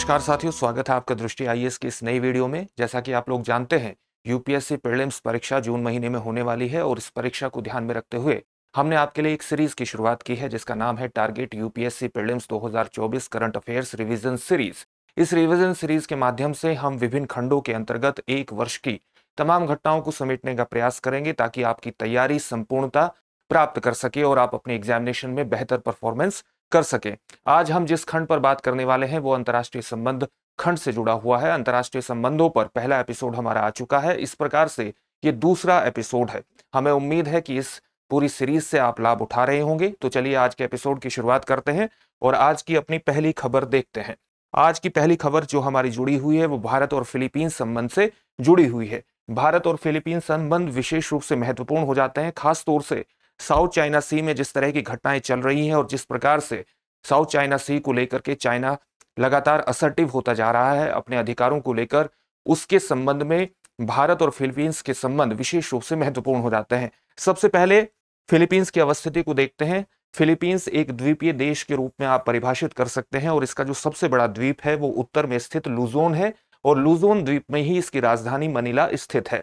नमस्कार साथियों स्वागत है आपका दृष्टि आईएएस की इस नई वीडियो में जैसा कि आप लोग जानते हैं यूपीएससी प्रीलिम्स परीक्षा जून महीने में होने वाली है और इस परीक्षा को ध्यान में रखते हुए हमने आपके लिए एक सीरीज की शुरुआत की है जिसका नाम है target UPSC prelims 2024 current affairs revision series इस रिविजन सीरीज के माध्यम से हम विभिन्न खंडों के अंतर्गत एक वर्ष की तमाम घटनाओं को समेटने का प्रयास करेंगे ताकि आपकी तैयारी संपूर्णता प्राप्त कर सके और आप अपने एग्जामिनेशन में बेहतर परफॉर्मेंस कर सके आज हम जिस खंड पर बात करने वाले हैं वो अंतर्राष्ट्रीय संबंध खंड से जुड़ा हुआ है अंतर्राष्ट्रीय संबंधों पर पहला एपिसोड हमारा आ चुका है इस प्रकार से ये दूसरा एपिसोड है हमें उम्मीद है कि इस पूरी सीरीज से आप लाभ उठा रहे होंगे तो चलिए आज के एपिसोड की शुरुआत करते हैं और आज की अपनी पहली खबर देखते हैं आज की पहली खबर जो हमारी जुड़ी हुई है वो भारत और फिलीपींस संबंध से जुड़ी हुई है भारत और फिलीपींस संबंध विशेष रूप से महत्वपूर्ण हो जाते हैं खासतौर से साउथ चाइना सी में जिस तरह की घटनाएं चल रही हैं और जिस प्रकार से साउथ चाइना सी को लेकर के चाइना लगातार असर्टिव होता जा रहा है अपने अधिकारों को लेकर उसके संबंध में भारत और फिलीपींस के संबंध विशेष रूप से महत्वपूर्ण हो जाते हैं सबसे पहले फिलीपींस की अवस्थिति को देखते हैं फिलीपींस एक द्वीपीय देश के रूप में आप परिभाषित कर सकते हैं और इसका जो सबसे बड़ा द्वीप है वो उत्तर में स्थित लुजोन है और लूजोन द्वीप में ही इसकी राजधानी मनीला स्थित है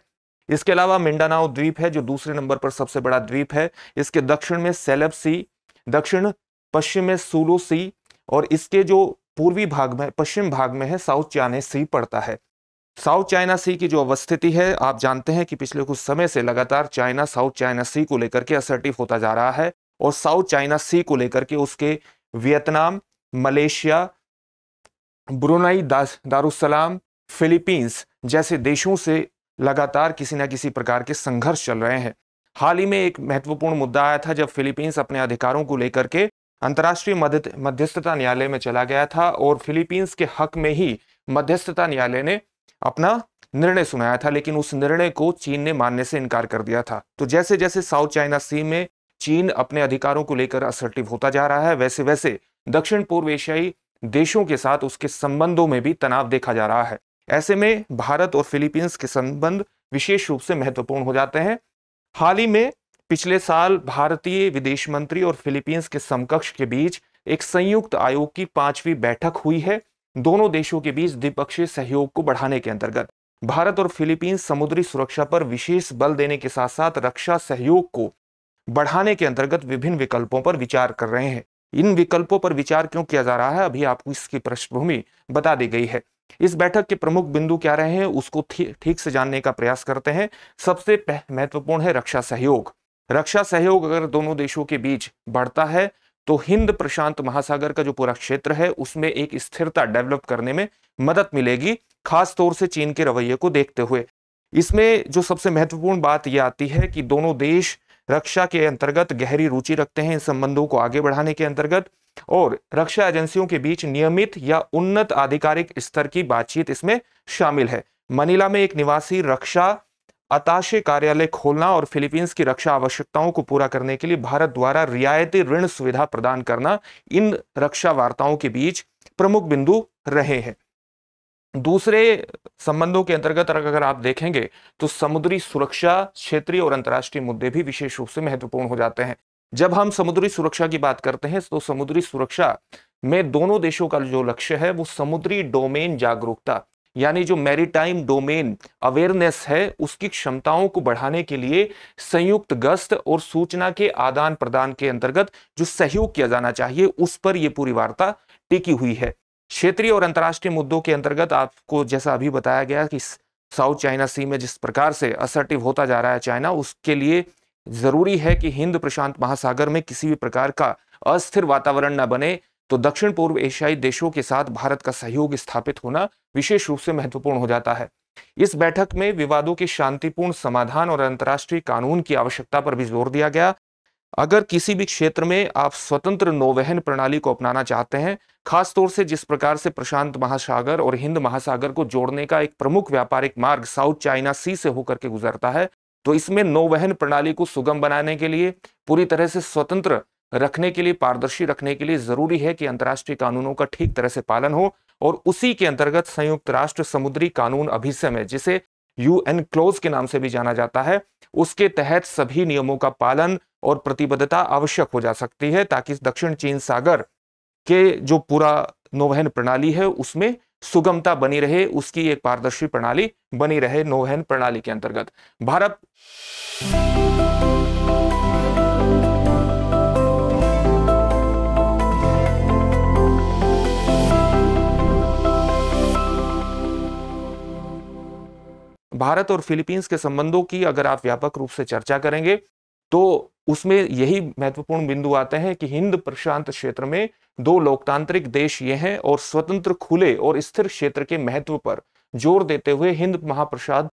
इसके अलावा मिंडानाओ द्वीप है जो दूसरे नंबर पर सबसे बड़ा द्वीप है इसके दक्षिण में सेलब सी दक्षिण पश्चिम में सूलो सी और इसके जो पूर्वी भाग में पश्चिम भाग में है साउथ चाइना सी पड़ता है साउथ चाइना सी की जो अवस्थिति है आप जानते हैं कि पिछले कुछ समय से लगातार चाइना साउथ चाइना सी को लेकर के असर्टिव होता जा रहा है और साउथ चाइना सी को लेकर के उसके Vietnam Malaysia Brunei Darussalam Philippines जैसे देशों से लगातार किसी न किसी प्रकार के संघर्ष चल रहे हैं हाल ही में एक महत्वपूर्ण मुद्दा आया था जब फिलीपींस अपने अधिकारों को लेकर के अंतर्राष्ट्रीय मध्यस्थता न्यायालय में चला गया था और फिलीपींस के हक में ही मध्यस्थता न्यायालय ने अपना निर्णय सुनाया था लेकिन उस निर्णय को चीन ने मानने से इनकार कर दिया था तो जैसे जैसे साउथ चाइना सी में चीन अपने अधिकारों को लेकर असर्टिव होता जा रहा है वैसे वैसे दक्षिण पूर्व एशियाई देशों के साथ उसके संबंधों में भी तनाव देखा जा रहा है ऐसे में भारत और फिलीपींस के संबंध विशेष रूप से महत्वपूर्ण हो जाते हैं हाल ही में पिछले साल भारतीय विदेश मंत्री और फिलीपींस के समकक्ष के बीच एक संयुक्त आयोग की पांचवी बैठक हुई है दोनों देशों के बीच द्विपक्षीय सहयोग को बढ़ाने के अंतर्गत भारत और फिलीपींस समुद्री सुरक्षा पर विशेष बल देने के साथ साथ रक्षा सहयोग को बढ़ाने के अंतर्गत विभिन्न विकल्पों पर विचार कर रहे हैं इन विकल्पों पर विचार क्यों किया जा रहा है अभी आपको इसकी पृष्ठभूमि बता दी गई है इस बैठक के प्रमुख बिंदु क्या रहे हैं उसको ठीक से जानने का प्रयास करते हैं सबसे महत्वपूर्ण है रक्षा सहयोग रक्षा सहयोग अगर दोनों देशों के बीच बढ़ता है तो हिंद प्रशांत महासागर का जो पूरा क्षेत्र है उसमें एक स्थिरता डेवलप करने में मदद मिलेगी खास तौर से चीन के रवैये को देखते हुए इसमें जो सबसे महत्वपूर्ण बात यह आती है कि दोनों देश रक्षा के अंतर्गत गहरी रुचि रखते हैं इन संबंधों को आगे बढ़ाने के अंतर्गत और रक्षा एजेंसियों के बीच नियमित या उन्नत आधिकारिक स्तर की बातचीत इसमें शामिल है मनीला में एक निवासी रक्षा अताशे कार्यालय खोलना और फिलीपींस की रक्षा आवश्यकताओं को पूरा करने के लिए भारत द्वारा रियायती ऋण सुविधा प्रदान करना इन रक्षा वार्ताओं के बीच प्रमुख बिंदु रहे हैं दूसरे संबंधों के अंतर्गत अगर आप देखेंगे तो समुद्री सुरक्षा क्षेत्रीय और अंतर्राष्ट्रीय मुद्दे भी विशेष रूप से महत्वपूर्ण हो जाते हैं जब हम समुद्री सुरक्षा की बात करते हैं तो समुद्री सुरक्षा में दोनों देशों का जो लक्ष्य है वो समुद्री डोमेन जागरूकता यानी जो मैरीटाइम डोमेन अवेयरनेस है उसकी क्षमताओं को बढ़ाने के लिए संयुक्त गश्त और सूचना के आदान प्रदान के अंतर्गत जो सहयोग किया जाना चाहिए उस पर यह पूरी वार्ता टिकी हुई है क्षेत्रीय और अंतर्राष्ट्रीय मुद्दों के अंतर्गत आपको जैसा अभी बताया गया कि साउथ चाइना सी में जिस प्रकार से असर्टिव होता जा रहा है चाइना उसके लिए ज़रूरी है कि हिंद प्रशांत महासागर में किसी भी प्रकार का अस्थिर वातावरण न बने तो दक्षिण पूर्व एशियाई देशों के साथ भारत का सहयोग स्थापित होना विशेष रूप से महत्वपूर्ण हो जाता है इस बैठक में विवादों के शांतिपूर्ण समाधान और अंतर्राष्ट्रीय कानून की आवश्यकता पर भी जोर दिया गया अगर किसी भी क्षेत्र में आप स्वतंत्र नौवहन प्रणाली को अपनाना चाहते हैं खासतौर से जिस प्रकार से प्रशांत महासागर और हिंद महासागर को जोड़ने का एक प्रमुख व्यापारिक मार्ग साउथ चाइना सी से होकर के गुजरता है तो इसमें नौवहन प्रणाली को सुगम बनाने के लिए पूरी तरह से स्वतंत्र रखने के लिए पारदर्शी रखने के लिए जरूरी है कि अंतर्राष्ट्रीय कानूनों का ठीक तरह से पालन हो और उसी के अंतर्गत संयुक्त राष्ट्र समुद्री कानून अभिसम है जिसे यू एन क्लोज के नाम से भी जाना जाता है उसके तहत सभी नियमों का पालन और प्रतिबद्धता आवश्यक हो जा सकती है ताकि दक्षिण चीन सागर के जो पूरा नौवहन प्रणाली है उसमें सुगमता बनी रहे उसकी एक पारदर्शी प्रणाली बनी रहे नोहन प्रणाली के अंतर्गत भारत भारत और फिलीपींस के संबंधों की अगर आप व्यापक रूप से चर्चा करेंगे तो उसमें यही महत्वपूर्ण बिंदु आते हैं कि हिंद प्रशांत क्षेत्र में दो लोकतांत्रिक देश ये हैं और स्वतंत्र खुले और स्थिर क्षेत्र के महत्व पर जोर देते हुए हिंद महाप्रसाद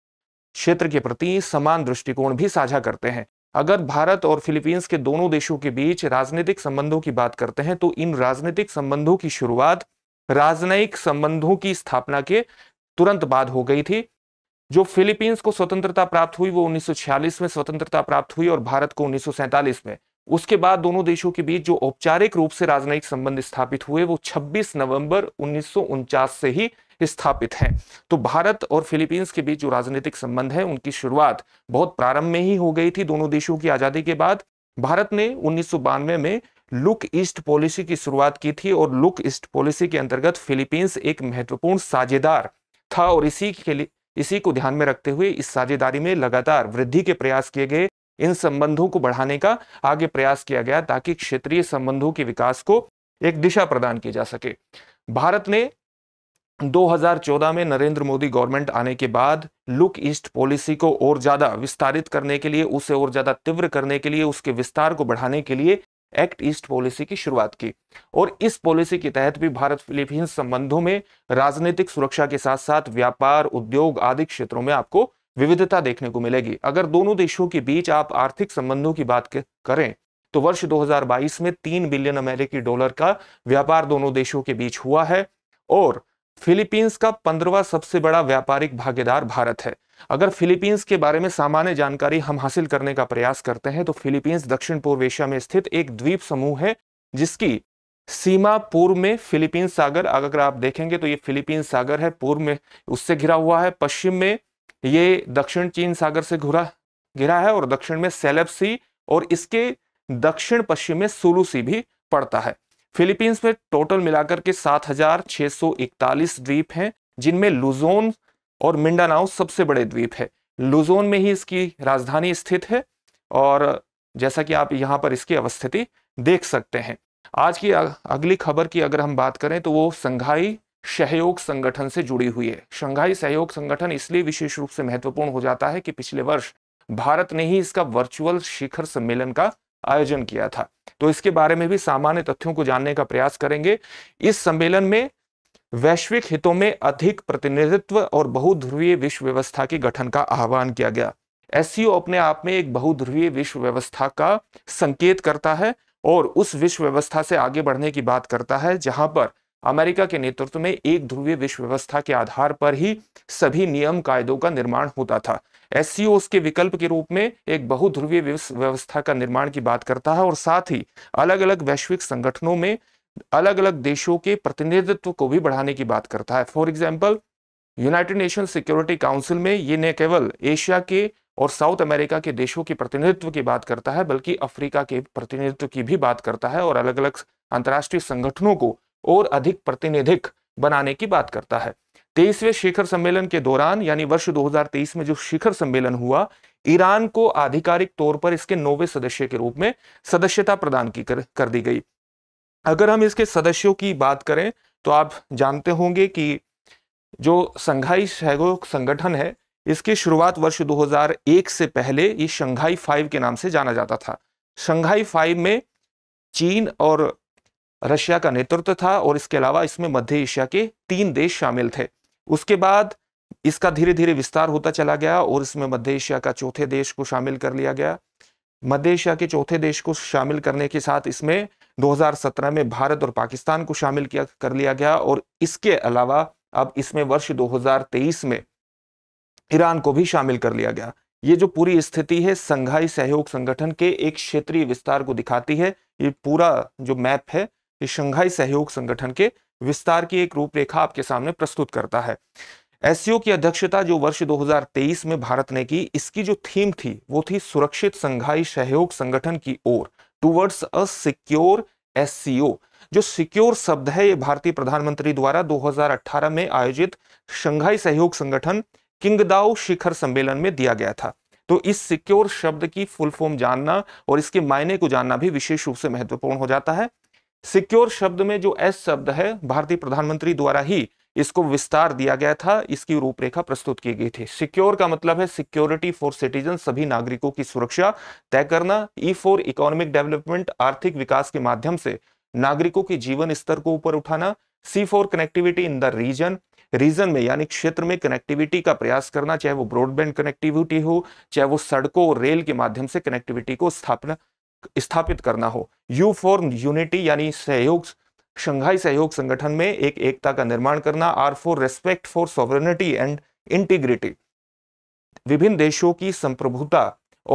क्षेत्र के प्रति समान दृष्टिकोण भी साझा करते हैं अगर भारत और फिलीपींस के दोनों देशों के बीच राजनीतिक संबंधों की बात करते हैं तो इन राजनीतिक संबंधों की शुरुआत राजनयिक संबंधों की स्थापना के तुरंत बाद हो गई थी जो फिलीपींस को स्वतंत्रता प्राप्त हुई वो 1946 में स्वतंत्रता प्राप्त हुई और भारत को 1947 में उसके बाद दोनों देशों के बीच जो औपचारिक रूप से राजनयिक संबंध स्थापित हुए वो 26 नवंबर उन्नीस से ही स्थापित हैं तो भारत और फिलीपींस के बीच जो राजनीतिक संबंध है उनकी शुरुआत बहुत प्रारंभ में ही हो गई थी दोनों देशों की आजादी के बाद भारत ने उन्नीस में लुक ईस्ट पॉलिसी की शुरुआत की थी और लुक ईस्ट पॉलिसी के अंतर्गत फिलीपींस एक महत्वपूर्ण साझेदार था और इसी के लिए इसी को ध्यान में रखते हुए इस साझेदारी में लगातार वृद्धि के प्रयास किए गए इन संबंधों को बढ़ाने का आगे प्रयास किया गया ताकि क्षेत्रीय संबंधों के विकास को एक दिशा प्रदान की जा सके भारत ने 2014 में नरेंद्र मोदी गवर्नमेंट आने के बाद लुक ईस्ट पॉलिसी को और ज्यादा विस्तारित करने के लिए उसे और ज्यादा तीव्र करने के लिए उसके विस्तार को बढ़ाने के लिए एक्ट ईस्ट पॉलिसी की शुरुआत की और इस पॉलिसी के तहत भी भारत फिलीपींस संबंधों में राजनीतिक सुरक्षा के साथ साथ व्यापार उद्योग आदि क्षेत्रों में आपको विविधता देखने को मिलेगी अगर दोनों देशों के बीच आप आर्थिक संबंधों की बात करें तो वर्ष 2022 में तीन बिलियन अमेरिकी डॉलर का व्यापार दोनों देशों के बीच हुआ है और फिलीपींस का पंद्रवा सबसे बड़ा व्यापारिक भागीदार भारत है अगर फिलीपींस के बारे में सामान्य जानकारी हम हासिल करने का प्रयास करते हैं तो फिलीपींस दक्षिण पूर्व एशिया में स्थित एक द्वीप समूह है जिसकी सीमा पूर्व में फिलीपींस सागर अगर आप देखेंगे तो ये फिलीपींस सागर है पूर्व में उससे घिरा हुआ है पश्चिम में ये दक्षिण चीन सागर से घुरा घिरा है और दक्षिण में सेलेब सी और इसके दक्षिण पश्चिम में सुलू सी भी पड़ता है फिलीपींस में टोटल मिलाकर के 7,641 द्वीप हैं जिनमें लुजोन और मिंडानाओ सबसे बड़े द्वीप है लुजोन में ही इसकी राजधानी स्थित है और जैसा कि आप यहाँ पर इसकी अवस्थिति देख सकते हैं आज की अगली खबर की अगर हम बात करें तो वो संघाई सहयोग संगठन से जुड़ी हुई है शंघाई सहयोग संगठन इसलिए विशेष रूप से महत्वपूर्ण हो जाता है कि पिछले वर्ष भारत ने ही इसका वर्चुअल शिखर सम्मेलन का आयोजन किया था तो इसके बारे में भी सामान्य तथ्यों को जानने का प्रयास करेंगे इस सम्मेलन में वैश्विक हितों में अधिक प्रतिनिधित्व और बहुध्रुवीय विश्व व्यवस्था के गठन का आह्वान किया गया एस अपने आप में एक बहुध्रुवीय विश्व व्यवस्था का संकेत करता है और उस विश्व व्यवस्था से आगे बढ़ने की बात करता है जहां पर अमेरिका के नेतृत्व में एक ध्रुवीय विश्व व्यवस्था के आधार पर ही सभी नियम कायदों का निर्माण होता था एस e के विकल्प के रूप में एक बहुध्रुवीय व्यवस्था का निर्माण की बात करता है और साथ ही अलग अलग वैश्विक संगठनों में अलग अलग देशों के प्रतिनिधित्व को भी बढ़ाने की बात करता है for example United Nation Security Council में ये न केवल एशिया के और साउथ अमेरिका के देशों के प्रतिनिधित्व की बात करता है बल्कि अफ्रीका के प्रतिनिधित्व की भी बात करता है और अलग अलग अंतर्राष्ट्रीय संगठनों को और अधिक प्रतिनिधिक बनाने की बात करता है तेईसवें शिखर सम्मेलन के दौरान यानी वर्ष 2023 में जो शिखर सम्मेलन हुआ ईरान को आधिकारिक तौर पर इसके नौवे सदस्य के रूप में सदस्यता प्रदान की कर, कर दी गई अगर हम इसके सदस्यों की बात करें तो आप जानते होंगे कि जो संघाई सहयोग संगठन है इसकी शुरुआत वर्ष 2001 से पहले ये शंघाई फाइव के नाम से जाना जाता था शंघाई फाइव में चीन और रशिया का नेतृत्व था और इसके अलावा इसमें मध्य एशिया के तीन देश शामिल थे उसके बाद इसका धीरे धीरे विस्तार होता चला गया और इसमें मध्य एशिया का चौथे देश को शामिल कर लिया गया मध्य एशिया के चौथे देश को शामिल करने के साथ इसमें 2017 में भारत और पाकिस्तान को शामिल किया कर लिया गया और इसके अलावा अब इसमें वर्ष 2023 में ईरान को भी शामिल कर लिया गया ये जो पूरी स्थिति है संघाई सहयोग संगठन के एक क्षेत्रीय विस्तार को दिखाती है ये पूरा जो मैप है ये शंघाई सहयोग संगठन के विस्तार की एक रूपरेखा आपके सामने प्रस्तुत करता है एस की अध्यक्षता जो वर्ष 2023 में भारत ने की इसकी जो थीम थी वो थी सुरक्षित संघाई सहयोग संगठन की ओर टूवर्ड्स अ सिक्योर एस जो सिक्योर शब्द है ये भारतीय प्रधानमंत्री द्वारा 2018 में आयोजित शंघाई सहयोग संगठन किंगदाओ शिखर सम्मेलन में दिया गया था तो इस सिक्योर शब्द की फुल फॉर्म जानना और इसके मायने को जानना भी विशेष रूप से महत्वपूर्ण हो जाता है सिक्योर शब्द में जो एस शब्द है भारतीय प्रधानमंत्री द्वारा ही इसको विस्तार दिया गया था इसकी रूपरेखा प्रस्तुत की गई थी सिक्योर का मतलब है सिक्योरिटी फॉर सिटीजन सभी नागरिकों की सुरक्षा तय करना ई फॉर इकोनॉमिक डेवलपमेंट आर्थिक विकास के माध्यम से नागरिकों के जीवन स्तर को ऊपर उठाना C for connectivity in the region region में यानी क्षेत्र में कनेक्टिविटी का प्रयास करना चाहे वो ब्रॉडबैंड कनेक्टिविटी हो चाहे वो सड़कों और रेल के माध्यम से कनेक्टिविटी को स्थापना स्थापित करना हो यू फॉर यूनिटी यानी सहयोग शंघाई सहयोग संगठन में एक एकता का निर्माण करना R for respect for sovereignty and integrity विभिन्न देशों की संप्रभुता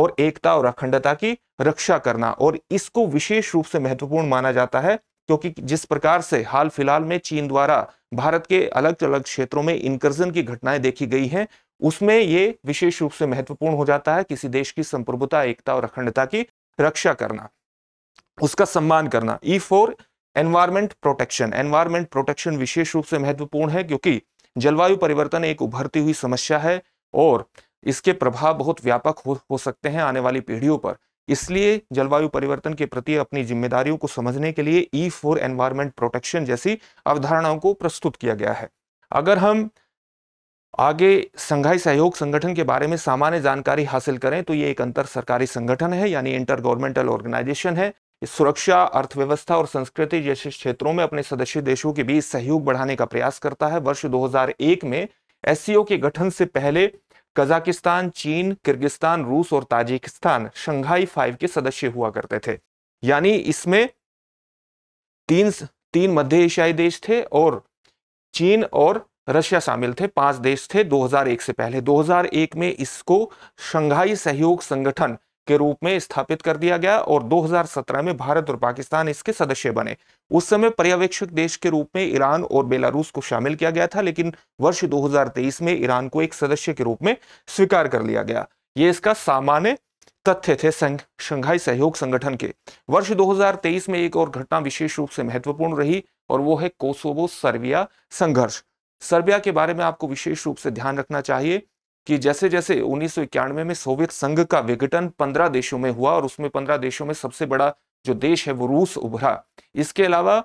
और एकता और अखंडता की रक्षा करना और इसको विशेष रूप से महत्वपूर्ण माना जाता है क्योंकि जिस प्रकार से हाल फिलहाल में चीन द्वारा भारत के अलग अलग क्षेत्रों में इनकर्जन की घटनाएं देखी गई हैं उसमें ये विशेष रूप से महत्वपूर्ण हो जाता है किसी देश की संप्रभुता एकता और अखंडता की रक्षा करना उसका सम्मान करना E for environment protection environment protection विशेष रूप से महत्वपूर्ण है क्योंकि जलवायु परिवर्तन एक उभरती हुई समस्या है और इसके प्रभाव बहुत व्यापक हो, हो सकते हैं आने वाली पीढ़ियों पर इसलिए जलवायु परिवर्तन के प्रति अपनी जिम्मेदारियों को समझने के लिए ई फोर एनवायरमेंट प्रोटेक्शन जैसी अवधारणाओं को प्रस्तुत किया गया है अगर हम आगे संघाई सहयोग संगठन के बारे में सामान्य जानकारी हासिल करें तो ये एक अंतर सरकारी संगठन है यानी इंटर गवर्नमेंटल ऑर्गेनाइजेशन है सुरक्षा अर्थव्यवस्था और संस्कृति जैसे क्षेत्रों में अपने सदस्य देशों के बीच सहयोग बढ़ाने का प्रयास करता है वर्ष 2001 में एस के गठन से पहले कजाकिस्तान चीन किर्गिस्तान रूस और ताजिकिस्तान शंघाई फाइव के सदस्य हुआ करते थे यानी इसमें तीन तीन मध्य एशियाई देश थे और चीन और रशिया शामिल थे पांच देश थे 2001 से पहले 2001 में इसको शंघाई सहयोग संगठन के रूप में स्थापित कर दिया गया और 2017 में भारत और पाकिस्तान इसके सदस्य बने उस समय पर्यवेक्षक देश के रूप में ईरान और बेलारूस को शामिल किया गया था लेकिन वर्ष 2023 में ईरान को एक सदस्य के रूप में स्वीकार कर लिया गया ये इसका सामान्य तथ्य थे शंघाई सहयोग संगठन के वर्ष 2023 में एक और घटना विशेष रूप से महत्वपूर्ण रही और वो है कोसोवो सर्विया संघर्ष सर्बिया के बारे में आपको विशेष रूप से ध्यान रखना चाहिए कि जैसे जैसे उन्नीस में सोवियत संघ का विघटन पंद्रह देशों में हुआ और उसमें पंद्रह देशों में सबसे बड़ा जो देश है वो रूस उभरा इसके अलावा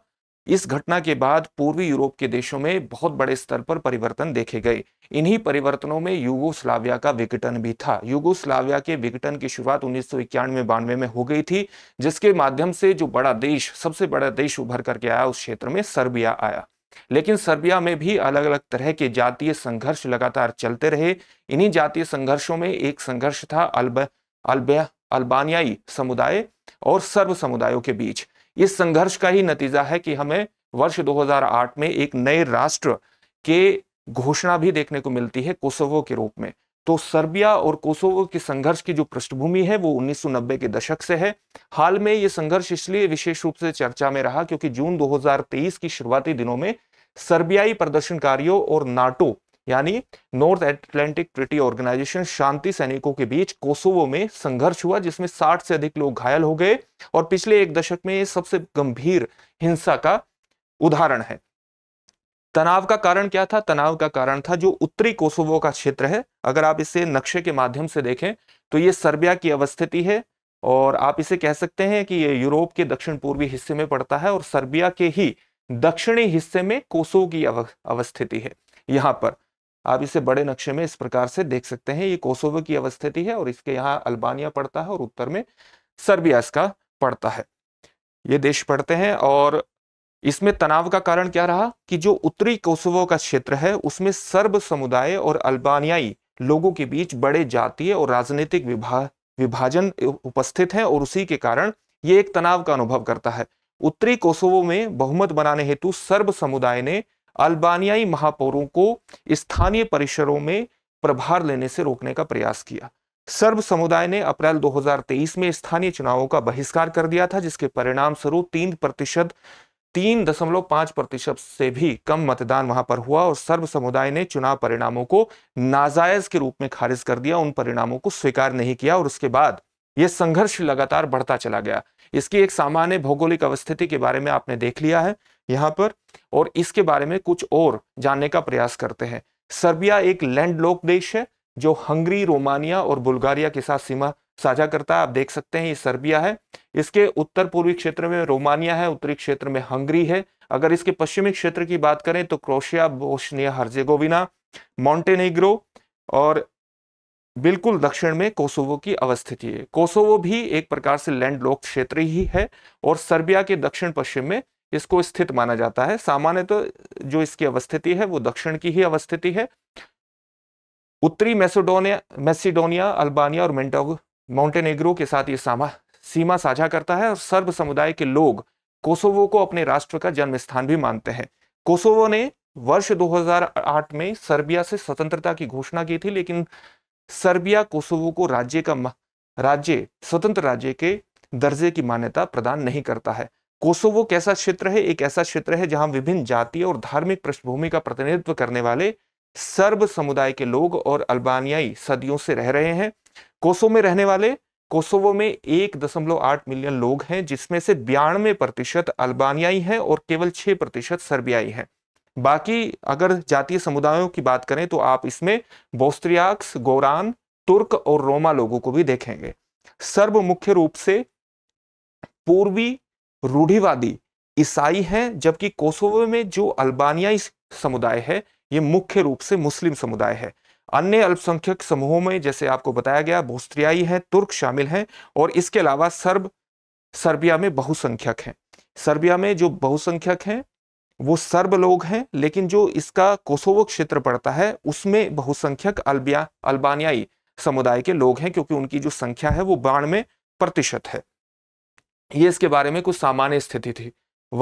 इस घटना के बाद पूर्वी यूरोप के देशों में बहुत बड़े स्तर पर परिवर्तन देखे गए इन्हीं परिवर्तनों में युगोस्लाविया का विघटन भी था युगोस्लाविया के विघटन की शुरुआत उन्नीस सौ इक्यानवे बानवे में हो गई थी जिसके माध्यम से जो बड़ा देश सबसे बड़ा देश उभर करके आया उस क्षेत्र में सर्बिया आया लेकिन सर्बिया में भी अलग अलग तरह के जातीय संघर्ष लगातार चलते रहे इन्हीं जातीय संघर्षों में एक संघर्ष था अल्ब अल्ब अल्बानियाई समुदाय और सर्ब समुदायों के बीच इस संघर्ष का ही नतीजा है कि हमें वर्ष 2008 में एक नए राष्ट्र के घोषणा भी देखने को मिलती है कोसोवो के रूप में तो सर्बिया और कोसोवो के संघर्ष की जो पृष्ठभूमि है वो 1990 के दशक से है हाल में ये संघर्ष इसलिए विशेष रूप से चर्चा में रहा क्योंकि जून 2023 की शुरुआती दिनों में सर्बियाई प्रदर्शनकारियों और नाटो यानी नॉर्थ एटलांटिक ट्रिटी ऑर्गेनाइजेशन शांति सैनिकों के बीच कोसोवो में संघर्ष हुआ जिसमें 60 से अधिक लोग घायल हो गए और पिछले एक दशक में सबसे गंभीर हिंसा का उदाहरण है तनाव का कारण क्या था तनाव का कारण था जो उत्तरी कोसोवो का क्षेत्र है अगर आप इसे नक्शे के माध्यम से देखें तो ये सर्बिया की अवस्थिति है और आप इसे कह सकते हैं कि ये यूरोप के दक्षिण पूर्वी हिस्से में पड़ता है और सर्बिया के ही दक्षिणी हिस्से में कोसो की अव, अवस्थिति है यहाँ पर आप इसे बड़े नक्शे में इस प्रकार से देख सकते हैं ये कोसोवो की अवस्थिति है और इसके यहाँ अल्बानिया पड़ता है और उत्तर में सर्बिया इसका पड़ता है ये देश पड़ते हैं और इसमें तनाव का कारण क्या रहा कि जो उत्तरी कोसोवो का क्षेत्र है उसमें सर्ब समुदाय और अल्बानियाई लोगों के बीच बड़े जातीय और राजनीतिक विभा विभाजन उपस्थित है और उसी के कारण ये एक तनाव का अनुभव करता है उत्तरी कोसोवो में बहुमत बनाने हेतु सर्ब समुदाय ने अल्बानियाई महापौरों को स्थानीय परिसरों में प्रभार लेने से रोकने का प्रयास किया सर्ब समुदाय ने अप्रैल 2023 में स्थानीय चुनावों का बहिष्कार कर दिया था जिसके परिणाम स्वरूप तीन प्रतिशत तीन दशमलव पांच प्रतिशत से भी कम मतदान वहां पर हुआ और सर्व समुदाय ने चुनाव परिणामों को नाजायज के रूप में खारिज कर दिया उन परिणामों को स्वीकार नहीं किया और उसके बाद यह संघर्ष लगातार बढ़ता चला गया इसकी एक सामान्य भौगोलिक अवस्थिति के बारे में आपने देख लिया है यहाँ पर और इसके बारे में कुछ और जानने का प्रयास करते हैं सर्बिया एक लैंडलॉक देश है जो हंगरी रोमानिया और बुल्गारिया के साथ सीमा साझा करता है आप देख सकते हैं ये सर्बिया है इसके उत्तर पूर्वी क्षेत्र में रोमानिया है उत्तरी क्षेत्र में हंगरी है अगर इसके पश्चिमी क्षेत्र की बात करें तो क्रोशिया बोस्निया हर्जेगोविना मॉन्टेनेग्रो और बिल्कुल दक्षिण में कोसोवो की अवस्थिति है कोसोवो भी एक प्रकार से लैंड लॉक क्षेत्र ही है और सर्बिया के दक्षिण पश्चिम में इसको स्थित माना जाता है सामान्यतः तो जो इसकी अवस्थिति है वो दक्षिण की ही अवस्थिति है उत्तरी मैसेडोनिया मैसिडोनिया अल्बानिया और मेंटो माउंटेनेग्रो के साथ ये सामा सीमा साझा करता है और सर्ब समुदाय के लोग कोसोवो को अपने राष्ट्र का जन्म स्थान भी मानते हैं कोसोवो ने वर्ष 2008 में सर्बिया से स्वतंत्रता की घोषणा की थी लेकिन सर्बिया कोसोवो को राज्य का राज्य स्वतंत्र राज्य के दर्जे की मान्यता प्रदान नहीं करता है कोसोवो कैसा क्षेत्र है एक ऐसा क्षेत्र है जहां विभिन्न जातीय और धार्मिक पृष्ठभूमि का प्रतिनिधित्व करने वाले सर्ब समुदाय के लोग और अल्बानियाई सदियों से रह रहे हैं कोसो में रहने वाले कोसोवो में एक दशमलव आठ मिलियन लोग हैं जिसमें से बयानवे प्रतिशत अल्बानियाई हैं और केवल छह प्रतिशत सर्बियाई हैं बाकी अगर जातीय समुदायों की बात करें तो आप इसमें बोस्त्रियाक्स गोरान तुर्क और रोमा लोगों को भी देखेंगे सर्व मुख्य रूप से पूर्वी रूढ़िवादी ईसाई हैं जबकि कोसोवो में जो अल्बानियाई समुदाय है ये मुख्य रूप से मुस्लिम समुदाय है अन्य अल्पसंख्यक समूहों में जैसे आपको बताया गया बोस्त्रियाई हैं तुर्क शामिल हैं और इसके अलावा सर्ब सर्बिया में बहुसंख्यक हैं सर्बिया में जो बहुसंख्यक हैं वो सर्ब लोग हैं लेकिन जो इसका कोसोवो क्षेत्र पड़ता है उसमें बहुसंख्यक अल्बिया अल्बानियाई समुदाय के लोग हैं क्योंकि उनकी जो संख्या है वो बानवे प्रतिशत है ये इसके बारे में कुछ सामान्य स्थिति थी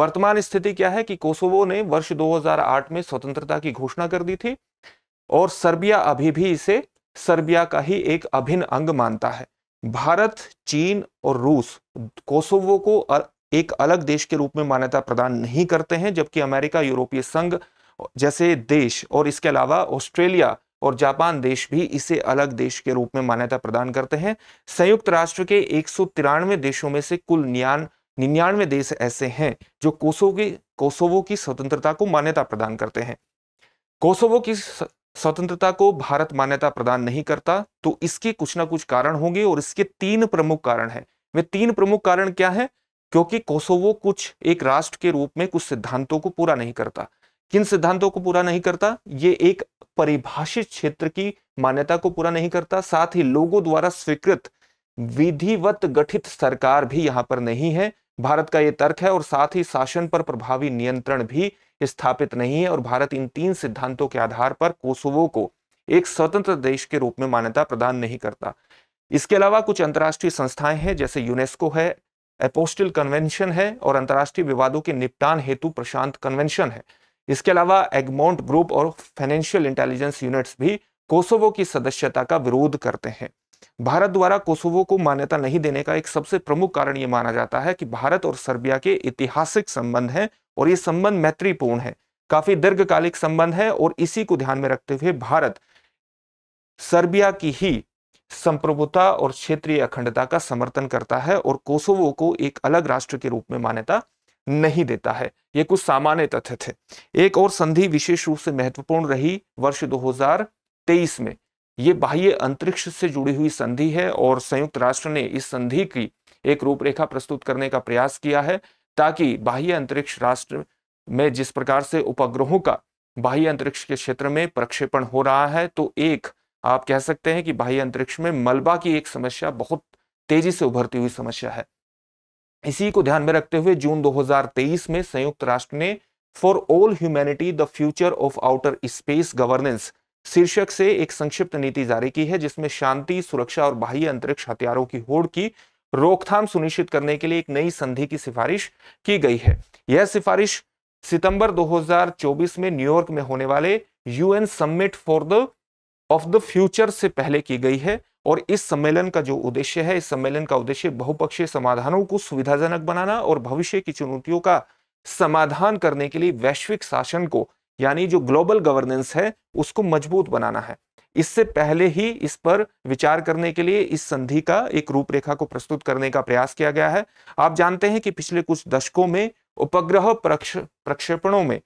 वर्तमान स्थिति क्या है कि कोसोवो ने वर्ष 2008 में स्वतंत्रता की घोषणा कर दी थी और सर्बिया अभी भी इसे सर्बिया का ही एक अभिन्न अंग मानता है भारत चीन और रूस कोसोवो को एक अलग देश के रूप में मान्यता प्रदान नहीं करते हैं जबकि अमेरिका यूरोपीय संघ जैसे देश और इसके अलावा ऑस्ट्रेलिया और जापान देश भी इसे अलग देश के रूप में मान्यता प्रदान करते हैं संयुक्त राष्ट्र के एक देशों में से कुल न्यान निन्यानवे देश ऐसे हैं जो कोसोवो की कोसोवो की स्वतंत्रता को मान्यता प्रदान करते हैं कोसोवो की स्वतंत्रता को भारत मान्यता प्रदान नहीं करता तो इसके कुछ ना कुछ कारण होंगे और इसके तीन प्रमुख कारण हैं वे तीन प्रमुख कारण क्या है क्योंकि कोसोवो कुछ एक राष्ट्र के रूप में कुछ सिद्धांतों को पूरा नहीं करता किन सिद्धांतों को पूरा नहीं करता ये एक परिभाषित क्षेत्र की मान्यता को पूरा नहीं करता साथ ही लोगों द्वारा स्वीकृत विधिवत गठित सरकार भी यहाँ पर नहीं है भारत का ये तर्क है और साथ ही शासन पर प्रभावी नियंत्रण भी स्थापित नहीं है और भारत इन तीन सिद्धांतों के आधार पर कोसोवो को एक स्वतंत्र देश के रूप में मान्यता प्रदान नहीं करता इसके अलावा कुछ अंतर्राष्ट्रीय संस्थाएं हैं जैसे यूनेस्को है एपोस्टल कन्वेंशन है और अंतर्राष्ट्रीय विवादों के निपटान हेतु प्रशांत कन्वेंशन है इसके अलावा एगमोंट ग्रुप और फाइनेंशियल इंटेलिजेंस यूनिट्स भी कोसोवो की सदस्यता का विरोध करते हैं भारत द्वारा कोसोवो को मान्यता नहीं देने का एक सबसे प्रमुख कारण ये माना जाता है कि भारत और सर्बिया के ऐतिहासिक संबंध हैं और ये संबंध मैत्रीपूर्ण है काफी दीर्घकालिक संबंध है और इसी को ध्यान में रखते हुए भारत सर्बिया की ही संप्रभुता और क्षेत्रीय अखंडता का समर्थन करता है और कोसोवो को एक अलग राष्ट्र के रूप में मान्यता नहीं देता है ये कुछ सामान्य तथ्य थे एक और संधि विशेष रूप से महत्वपूर्ण रही वर्ष 2023 में ये बाह्य अंतरिक्ष से जुड़ी हुई संधि है और संयुक्त राष्ट्र ने इस संधि की एक रूपरेखा प्रस्तुत करने का प्रयास किया है ताकि बाह्य अंतरिक्ष राष्ट्र में जिस प्रकार से उपग्रहों का बाह्य अंतरिक्ष के क्षेत्र में प्रक्षेपण हो रहा है तो एक आप कह सकते हैं कि बाह्य अंतरिक्ष में मलबा की एक समस्या बहुत तेजी से उभरती हुई समस्या है इसी को ध्यान में रखते हुए जून 2023 में संयुक्त राष्ट्र ने for all humanity the future of outer space governance शीर्षक से एक संक्षिप्त नीति जारी की है जिसमें शांति सुरक्षा और बाह्य अंतरिक्ष हथियारों की होड़ की रोकथाम सुनिश्चित करने के लिए एक नई संधि की सिफारिश की गई है यह सिफारिश सितंबर 2024 में न्यूयॉर्क में होने वाले UN summit for the of the future से पहले की गई है और इस सम्मेलन का जो उद्देश्य है इस सम्मेलन का उद्देश्य बहुपक्षीय समाधानों को सुविधाजनक बनाना और भविष्य की चुनौतियों का समाधान करने के लिए वैश्विक शासन को यानी जो ग्लोबल गवर्नेंस है उसको मजबूत बनाना है इससे पहले ही इस पर विचार करने के लिए इस संधि का एक रूपरेखा को प्रस्तुत करने का प्रयास किया गया है आप जानते हैं कि पिछले कुछ दशकों में उपग्रह प्रक्षेपणों में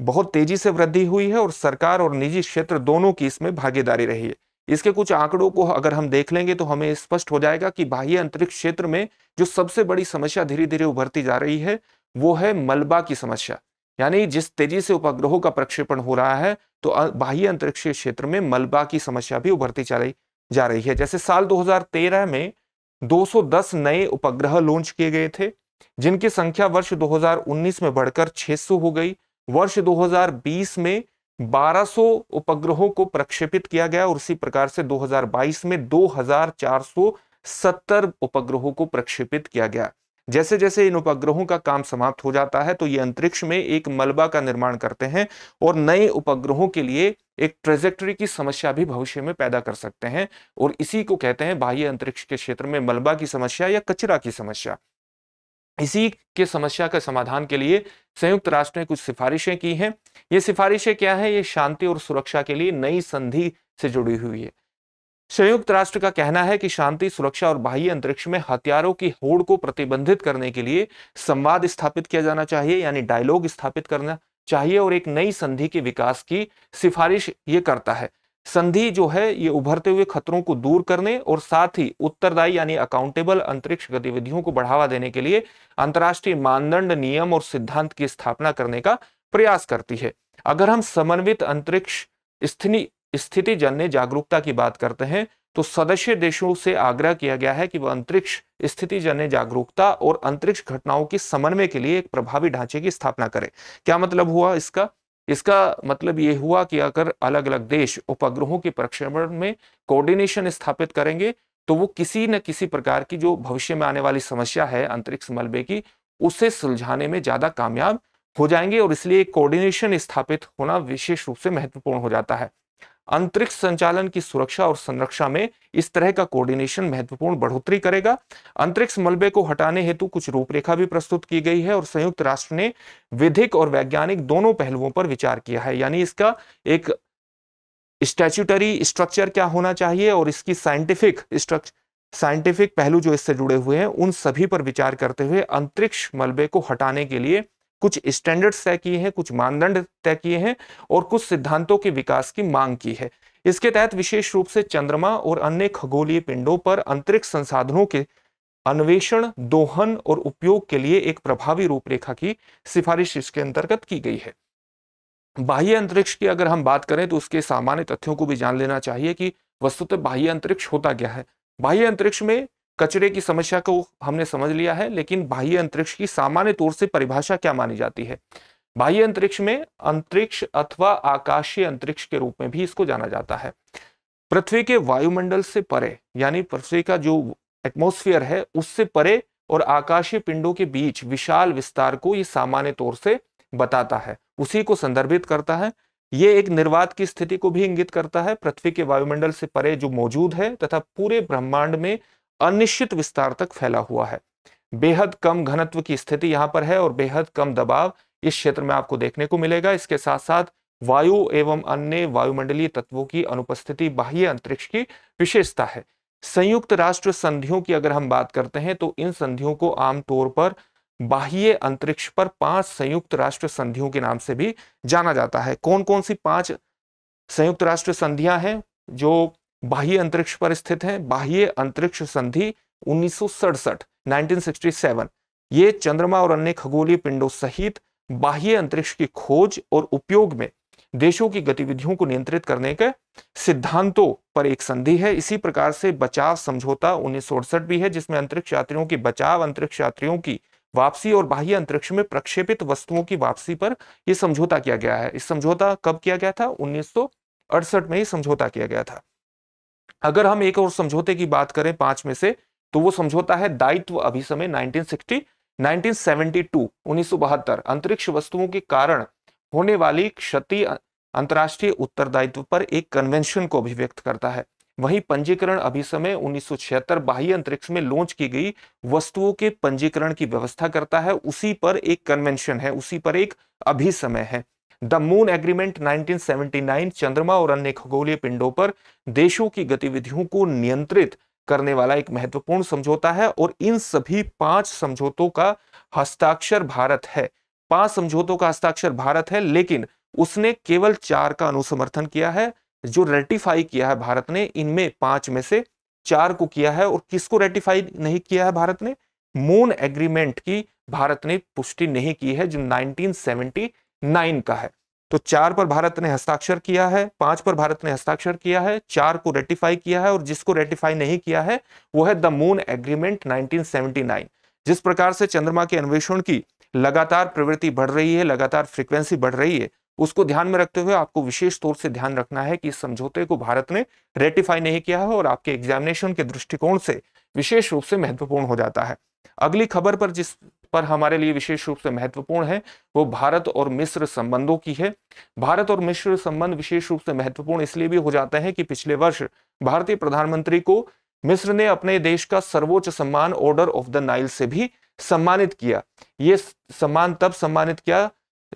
बहुत तेजी से वृद्धि हुई है और सरकार और निजी क्षेत्र दोनों की इसमें भागीदारी रही है इसके कुछ आंकड़ों को अगर हम देख लेंगे तो हमें स्पष्ट हो जाएगा कि बाह्य अंतरिक्ष क्षेत्र में जो सबसे बड़ी समस्या धीरे धीरे उभरती जा रही है वो है मलबा की समस्या यानी जिस तेजी से उपग्रहों का प्रक्षेपण हो रहा है तो बाह्य अंतरिक्ष क्षेत्र में मलबा की समस्या भी उभरती रही जा रही है जैसे साल 2013 में 210 नए उपग्रह लॉन्च किए गए थे जिनकी संख्या वर्ष 2019 में बढ़कर 600 हो गई वर्ष 2020 में 1200 उपग्रहों को प्रक्षेपित किया गया और उसी प्रकार से 2022 में 2470 उपग्रहों को प्रक्षेपित किया गया जैसे जैसे इन उपग्रहों का काम समाप्त हो जाता है तो ये अंतरिक्ष में एक मलबा का निर्माण करते हैं और नए उपग्रहों के लिए एक ट्रेजेक्टरी की समस्या भी भविष्य में पैदा कर सकते हैं और इसी को कहते हैं बाह्य अंतरिक्ष के क्षेत्र में मलबा की समस्या या कचरा की समस्या इसी के समस्या का समाधान के लिए संयुक्त राष्ट्र ने कुछ सिफारिशें की हैं ये सिफारिशें क्या है ये शांति और सुरक्षा के लिए नई संधि से जुड़ी हुई है संयुक्त राष्ट्र का कहना है कि शांति सुरक्षा और बाह्य अंतरिक्ष में हथियारों की होड़ को प्रतिबंधित करने के लिए संवाद स्थापित किया जाना चाहिए यानी डायलॉग स्थापित करना चाहिए और एक नई संधि के विकास की सिफारिश ये करता है संधि जो है ये उभरते हुए खतरों को दूर करने और साथ ही उत्तरदायी यानी अकाउंटेबल अंतरिक्ष गतिविधियों को बढ़ावा देने के लिए अंतर्राष्ट्रीय मानदंड नियम और सिद्धांत की स्थापना करने का प्रयास करती है अगर हम समन्वित अंतरिक्ष स्थिति स्थिति जन्य जागरूकता की बात करते हैं तो सदस्य देशों से आग्रह किया गया है कि वह अंतरिक्ष स्थिति जन्य जागरूकता और अंतरिक्ष घटनाओं की समन्वय के लिए एक प्रभावी ढांचे की स्थापना करें क्या मतलब हुआ इसका इसका मतलब ये हुआ कि अगर अलग अलग देश उपग्रहों के प्रक्षेपण में कोऑर्डिनेशन स्थापित करेंगे तो वो किसी न किसी प्रकार की जो भविष्य में आने वाली समस्या है अंतरिक्ष मलबे की उसे सुलझाने में ज़्यादा कामयाब हो जाएंगे और इसलिए कोऑर्डिनेशन स्थापित होना विशेष रूप से महत्वपूर्ण हो जाता है अंतरिक्ष संचालन की सुरक्षा और संरक्षा में इस तरह का कोऑर्डिनेशन महत्वपूर्ण बढ़ोतरी करेगा अंतरिक्ष मलबे को हटाने हेतु कुछ रूपरेखा भी प्रस्तुत की गई है और संयुक्त राष्ट्र ने विधिक और वैज्ञानिक दोनों पहलुओं पर विचार किया है यानी इसका एक स्टैच्यूटरी स्ट्रक्चर क्या होना चाहिए और इसकी साइंटिफिक स्ट्रक्चर साइंटिफिक पहलू जो इससे जुड़े हुए हैं उन सभी पर विचार करते हुए अंतरिक्ष मलबे को हटाने के लिए कुछ स्टैंडर्ड्स तय किए हैं कुछ मानदंड तय किए हैं और कुछ सिद्धांतों के विकास की मांग की है इसके तहत विशेष रूप से चंद्रमा और अन्य खगोलीय पिंडों पर अंतरिक्ष संसाधनों के अन्वेषण दोहन और उपयोग के लिए एक प्रभावी रूपरेखा की सिफारिश इसके अंतर्गत की गई है बाह्य अंतरिक्ष की अगर हम बात करें तो उसके सामान्य तथ्यों को भी जान लेना चाहिए कि वस्तुतः बाह्य अंतरिक्ष होता क्या है बाह्य अंतरिक्ष में कचरे की समस्या को हमने समझ लिया है लेकिन बाह्य अंतरिक्ष की सामान्य तौर से परिभाषा क्या मानी जाती है बाह्य अंतरिक्ष में अंतरिक्ष अथवा आकाशीय अंतरिक्ष के रूप में भी इसको जाना जाता है पृथ्वी के वायुमंडल से परे यानी पृथ्वी का जो एटमोस्फियर है उससे परे और आकाशीय पिंडों के बीच विशाल विस्तार को ये सामान्य तौर से बताता है उसी को संदर्भित करता है ये एक निर्वात की स्थिति को भी इंगित करता है पृथ्वी के वायुमंडल से परे जो मौजूद है तथा पूरे ब्रह्मांड में अनिश्चित विस्तार तक फैला हुआ है बेहद कम घनत्व की स्थिति यहां पर है और बेहद कम दबाव इस क्षेत्र में आपको देखने को मिलेगा इसके साथ साथ वायु एवं अन्य वायुमंडलीय तत्वों की अनुपस्थिति बाह्य अंतरिक्ष की विशेषता है संयुक्त राष्ट्र संधियों की अगर हम बात करते हैं तो इन संधियों को आमतौर पर बाह्य अंतरिक्ष पर पांच संयुक्त राष्ट्र संधियों के नाम से भी जाना जाता है कौन कौन सी पांच संयुक्त राष्ट्र संधियां हैं जो बाह्य अंतरिक्ष पर स्थित है बाह्य अंतरिक्ष संधि उन्नीस 1967 ये चंद्रमा और अन्य खगोलीय पिंडों सहित बाह्य अंतरिक्ष की खोज और उपयोग में देशों की गतिविधियों को नियंत्रित करने के सिद्धांतों पर एक संधि है इसी प्रकार से बचाव समझौता उन्नीस भी है जिसमें अंतरिक्ष यात्रियों की बचाव अंतरिक्ष यात्रियों की वापसी और बाह्य अंतरिक्ष में प्रक्षेपित वस्तुओं की वापसी पर यह समझौता किया गया है इस समझौता कब किया गया था उन्नीस में यह समझौता किया गया था अगर हम एक और समझौते की बात करें पांच में से तो वो समझौता है दायित्व अभिसमय उन्नीस सौ बहत्तर अंतरिक्ष वस्तुओं के कारण होने वाली क्षति अंतर्राष्ट्रीय उत्तरदायित्व पर एक कन्वेंशन को अभिव्यक्त करता है वहीं पंजीकरण अभिसमय उन्नीस बाह्य अंतरिक्ष में लॉन्च की गई वस्तुओं के पंजीकरण की व्यवस्था करता है उसी पर एक कन्वेंशन है उसी पर एक अभिसमय है द मून एग्रीमेंट 1979 चंद्रमा और अन्य खगोलीय पिंडों पर देशों की गतिविधियों को नियंत्रित करने वाला एक महत्वपूर्ण समझौता है और इन सभी पांच समझौतों का हस्ताक्षर भारत है पांच समझौतों का हस्ताक्षर भारत है लेकिन उसने केवल चार का अनुसमर्थन किया है जो रेटिफाई किया है भारत ने इनमें पांच में से चार को किया है और किसको रेटिफाई नहीं किया है भारत ने मून एग्रीमेंट की भारत ने पुष्टि नहीं की है जो नाइन का है तो चार पर भारत ने हस्ताक्षर किया है पांच पर भारत ने हस्ताक्षर किया है चार को रेटिफाई किया है और जिसको रेटिफाई नहीं किया है वो है द मून एग्रीमेंट 1979 जिस प्रकार से चंद्रमा के अन्वेषण की लगातार प्रवृत्ति बढ़ रही है लगातार फ्रीक्वेंसी बढ़ रही है उसको ध्यान में रखते हुए आपको विशेष तौर से ध्यान रखना है कि इस समझौते को भारत ने रेटिफाई नहीं किया है और आपके एग्जामिनेशन के दृष्टिकोण से विशेष रूप से महत्वपूर्ण हो जाता है अगली खबर पर जिस पर हमारे लिए विशेष रूप से महत्वपूर्ण है वो भारत और मिस्र संबंधों की है भारत और मिस्र संबंध विशेष रूप से महत्वपूर्ण इसलिए भी हो जाते हैं कि पिछले वर्ष भारतीय प्रधानमंत्री को मिस्र ने अपने देश का सर्वोच्च सम्मान ऑर्डर ऑफ द नाइल से भी सम्मानित किया ये सम्मान तब सम्मानित किया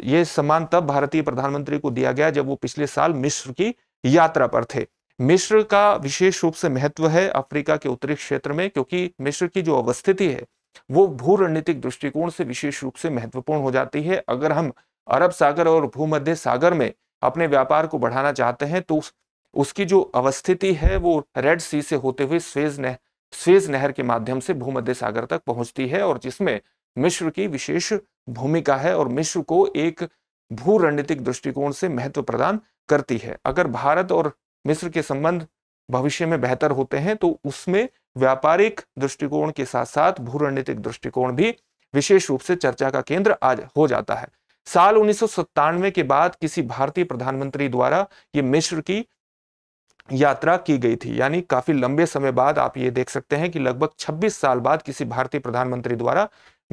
ये सम्मान तब भारतीय प्रधानमंत्री को दिया गया जब वो पिछले साल मिस्र की यात्रा पर थे मिस्र का विशेष रूप से महत्व है अफ्रीका के उत्तरी क्षेत्र में क्योंकि मिस्र की जो अवस्थिति है वो भू रणनीतिक दृष्टिकोण से विशेष रूप से महत्वपूर्ण हो जाती है अगर हम अरब सागर और भूमध्य सागर में अपने व्यापार को बढ़ाना चाहते हैं तो उसकी जो अवस्थिति है वो रेड सी से होते हुए स्वेज नह स्वेज नहर के माध्यम से भूमध्य सागर तक पहुंचती है और जिसमें मिश्र की विशेष भूमिका है और मिश्र को एक भू रणनीतिक दृष्टिकोण से महत्व प्रदान करती है अगर भारत और मिश्र के संबंध भविष्य में बेहतर होते हैं तो उसमें व्यापारिक दृष्टिकोण के साथ साथ भू रणनीतिक दृष्टिकोण भी विशेष रूप से चर्चा का केंद्र आज हो जाता है साल उन्नीस के बाद किसी भारतीय प्रधानमंत्री द्वारा ये मिश्र की यात्रा की गई थी यानी काफी लंबे समय बाद आप ये देख सकते हैं कि लगभग 26 साल बाद किसी भारतीय प्रधानमंत्री द्वारा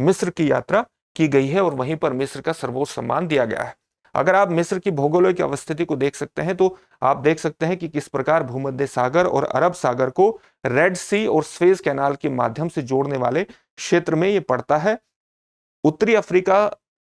मिस्र की यात्रा की गई है और वहीं पर मिस्र का सर्वोच्च सम्मान दिया गया है अगर आप मिस्र की भौगोलिक अवस्थिति को देख सकते हैं तो आप देख सकते हैं कि किस प्रकार भूमध्य सागर और अरब सागर को रेड सी और स्वेज कैनाल के माध्यम से जोड़ने वाले क्षेत्र में ये पड़ता है उत्तरी अफ्रीका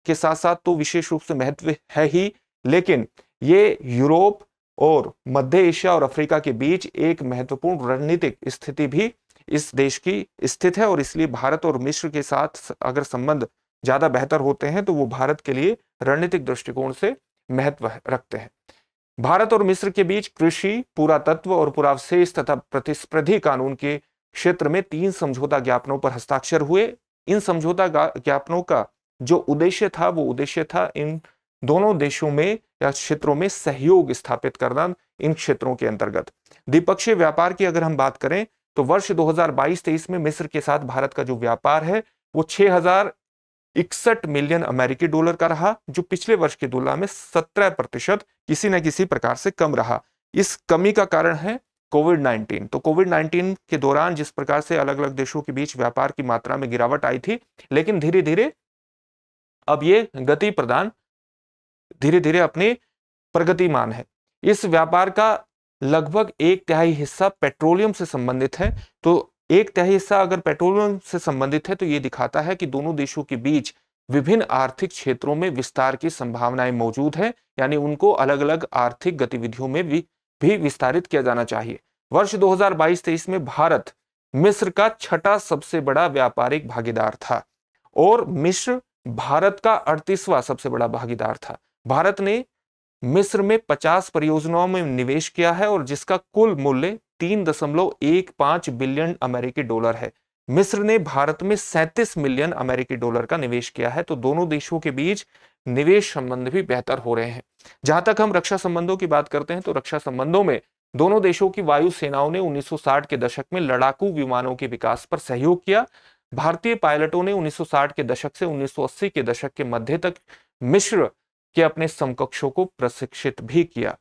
के साथ साथ तो विशेष रूप से महत्व है ही लेकिन ये यूरोप और मध्य एशिया और अफ्रीका के बीच एक महत्वपूर्ण रणनीतिक स्थिति भी इस देश की स्थित है और इसलिए भारत और मिश्र के साथ अगर संबंध ज्यादा बेहतर होते हैं तो वो भारत के लिए रणनीतिक दृष्टिकोण से महत्व रखते हैं भारत और मिस्र के बीच कृषि पुरातत्व और पुरावशेष तथा प्रतिस्पर्धी कानून के क्षेत्र में तीन समझौता ज्ञापनों पर हस्ताक्षर हुए इन समझौता ज्ञापनों का जो उद्देश्य था वो उद्देश्य था इन दोनों देशों में या क्षेत्रों में सहयोग स्थापित करना इन क्षेत्रों के अंतर्गत द्विपक्षीय व्यापार की अगर हम बात करें तो वर्ष 2022-23 में मिस्र के साथ भारत का जो व्यापार है वो हजार इकसठ मिलियन अमेरिकी डॉलर का रहा जो पिछले वर्ष की तुलना में सत्रह प्रतिशत किसी न किसी प्रकार से कम रहा इस कमी का कारण है कोविड 19 तो कोविड 19 के दौरान जिस प्रकार से अलग अलग देशों के बीच व्यापार की मात्रा में गिरावट आई थी लेकिन धीरे धीरे अब ये गति प्रदान धीरे धीरे अपनी प्रगतिमान है इस व्यापार का लगभग एक तिहाई हिस्सा पेट्रोलियम से संबंधित है तो एक तय हिस्सा अगर पेट्रोलियम से संबंधित है तो ये दिखाता है कि दोनों देशों के बीच विभिन्न आर्थिक क्षेत्रों में विस्तार की संभावनाएं मौजूद है यानी उनको अलग अलग आर्थिक गतिविधियों में भी, भी विस्तारित किया जाना चाहिए वर्ष 2022-23 में भारत मिस्र का छठा सबसे बड़ा व्यापारिक भागीदार था और मिस्र भारत का अड़तीसवा सबसे बड़ा भागीदार था भारत ने मिस्र में 50 परियोजनाओं में निवेश किया है और जिसका कुल मूल्य तीन दशमलव एक पांच बिलियन अमेरिकी डॉलर है मिस्र ने भारत में सैंतीस मिलियन अमेरिकी डॉलर का निवेश किया है तो दोनों देशों के बीच निवेश संबंध भी बेहतर हो रहे हैं जहां तक हम रक्षा संबंधों की बात करते हैं तो रक्षा संबंधों में दोनों देशों की वायु सेनाओं ने 1960 के दशक में लड़ाकू विमानों के विकास पर सहयोग किया भारतीय पायलटों ने 1960 के दशक से 1980 के दशक के मध्य तक मिश्र के अपने समकक्षों को प्रशिक्षित भी किया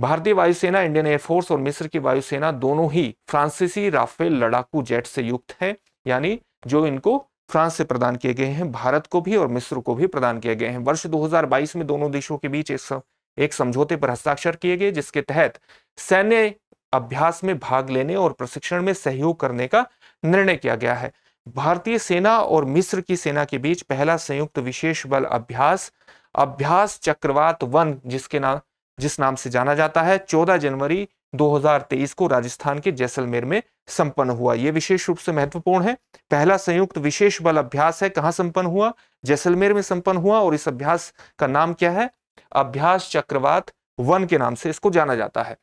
भारतीय वायुसेना इंडियन एयरफोर्स और मिस्र की वायुसेना दोनों ही फ्रांसीसी राफेल लड़ाकू जेट से युक्त है यानी जो इनको फ्रांस से प्रदान किए गए हैं भारत को भी और मिस्र को भी प्रदान किए गए हैं वर्ष 2022 में दोनों देशों के बीच एक, एक समझौते पर हस्ताक्षर किए गए जिसके तहत सैन्य अभ्यास में भाग लेने और प्रशिक्षण में सहयोग करने का निर्णय किया गया है भारतीय सेना और मिस्र की सेना के बीच पहला संयुक्त विशेष बल अभ्यास अभ्यास चक्रवात वन जिसके नाम जिस नाम से जाना जाता है 14 जनवरी 2023 को राजस्थान के जैसलमेर में संपन्न हुआ यह विशेष रूप से महत्वपूर्ण है पहला संयुक्त विशेष बल अभ्यास है कहां संपन्न हुआ जैसलमेर में संपन्न हुआ और इस अभ्यास का नाम क्या है अभ्यास चक्रवात वन के नाम से इसको जाना जाता है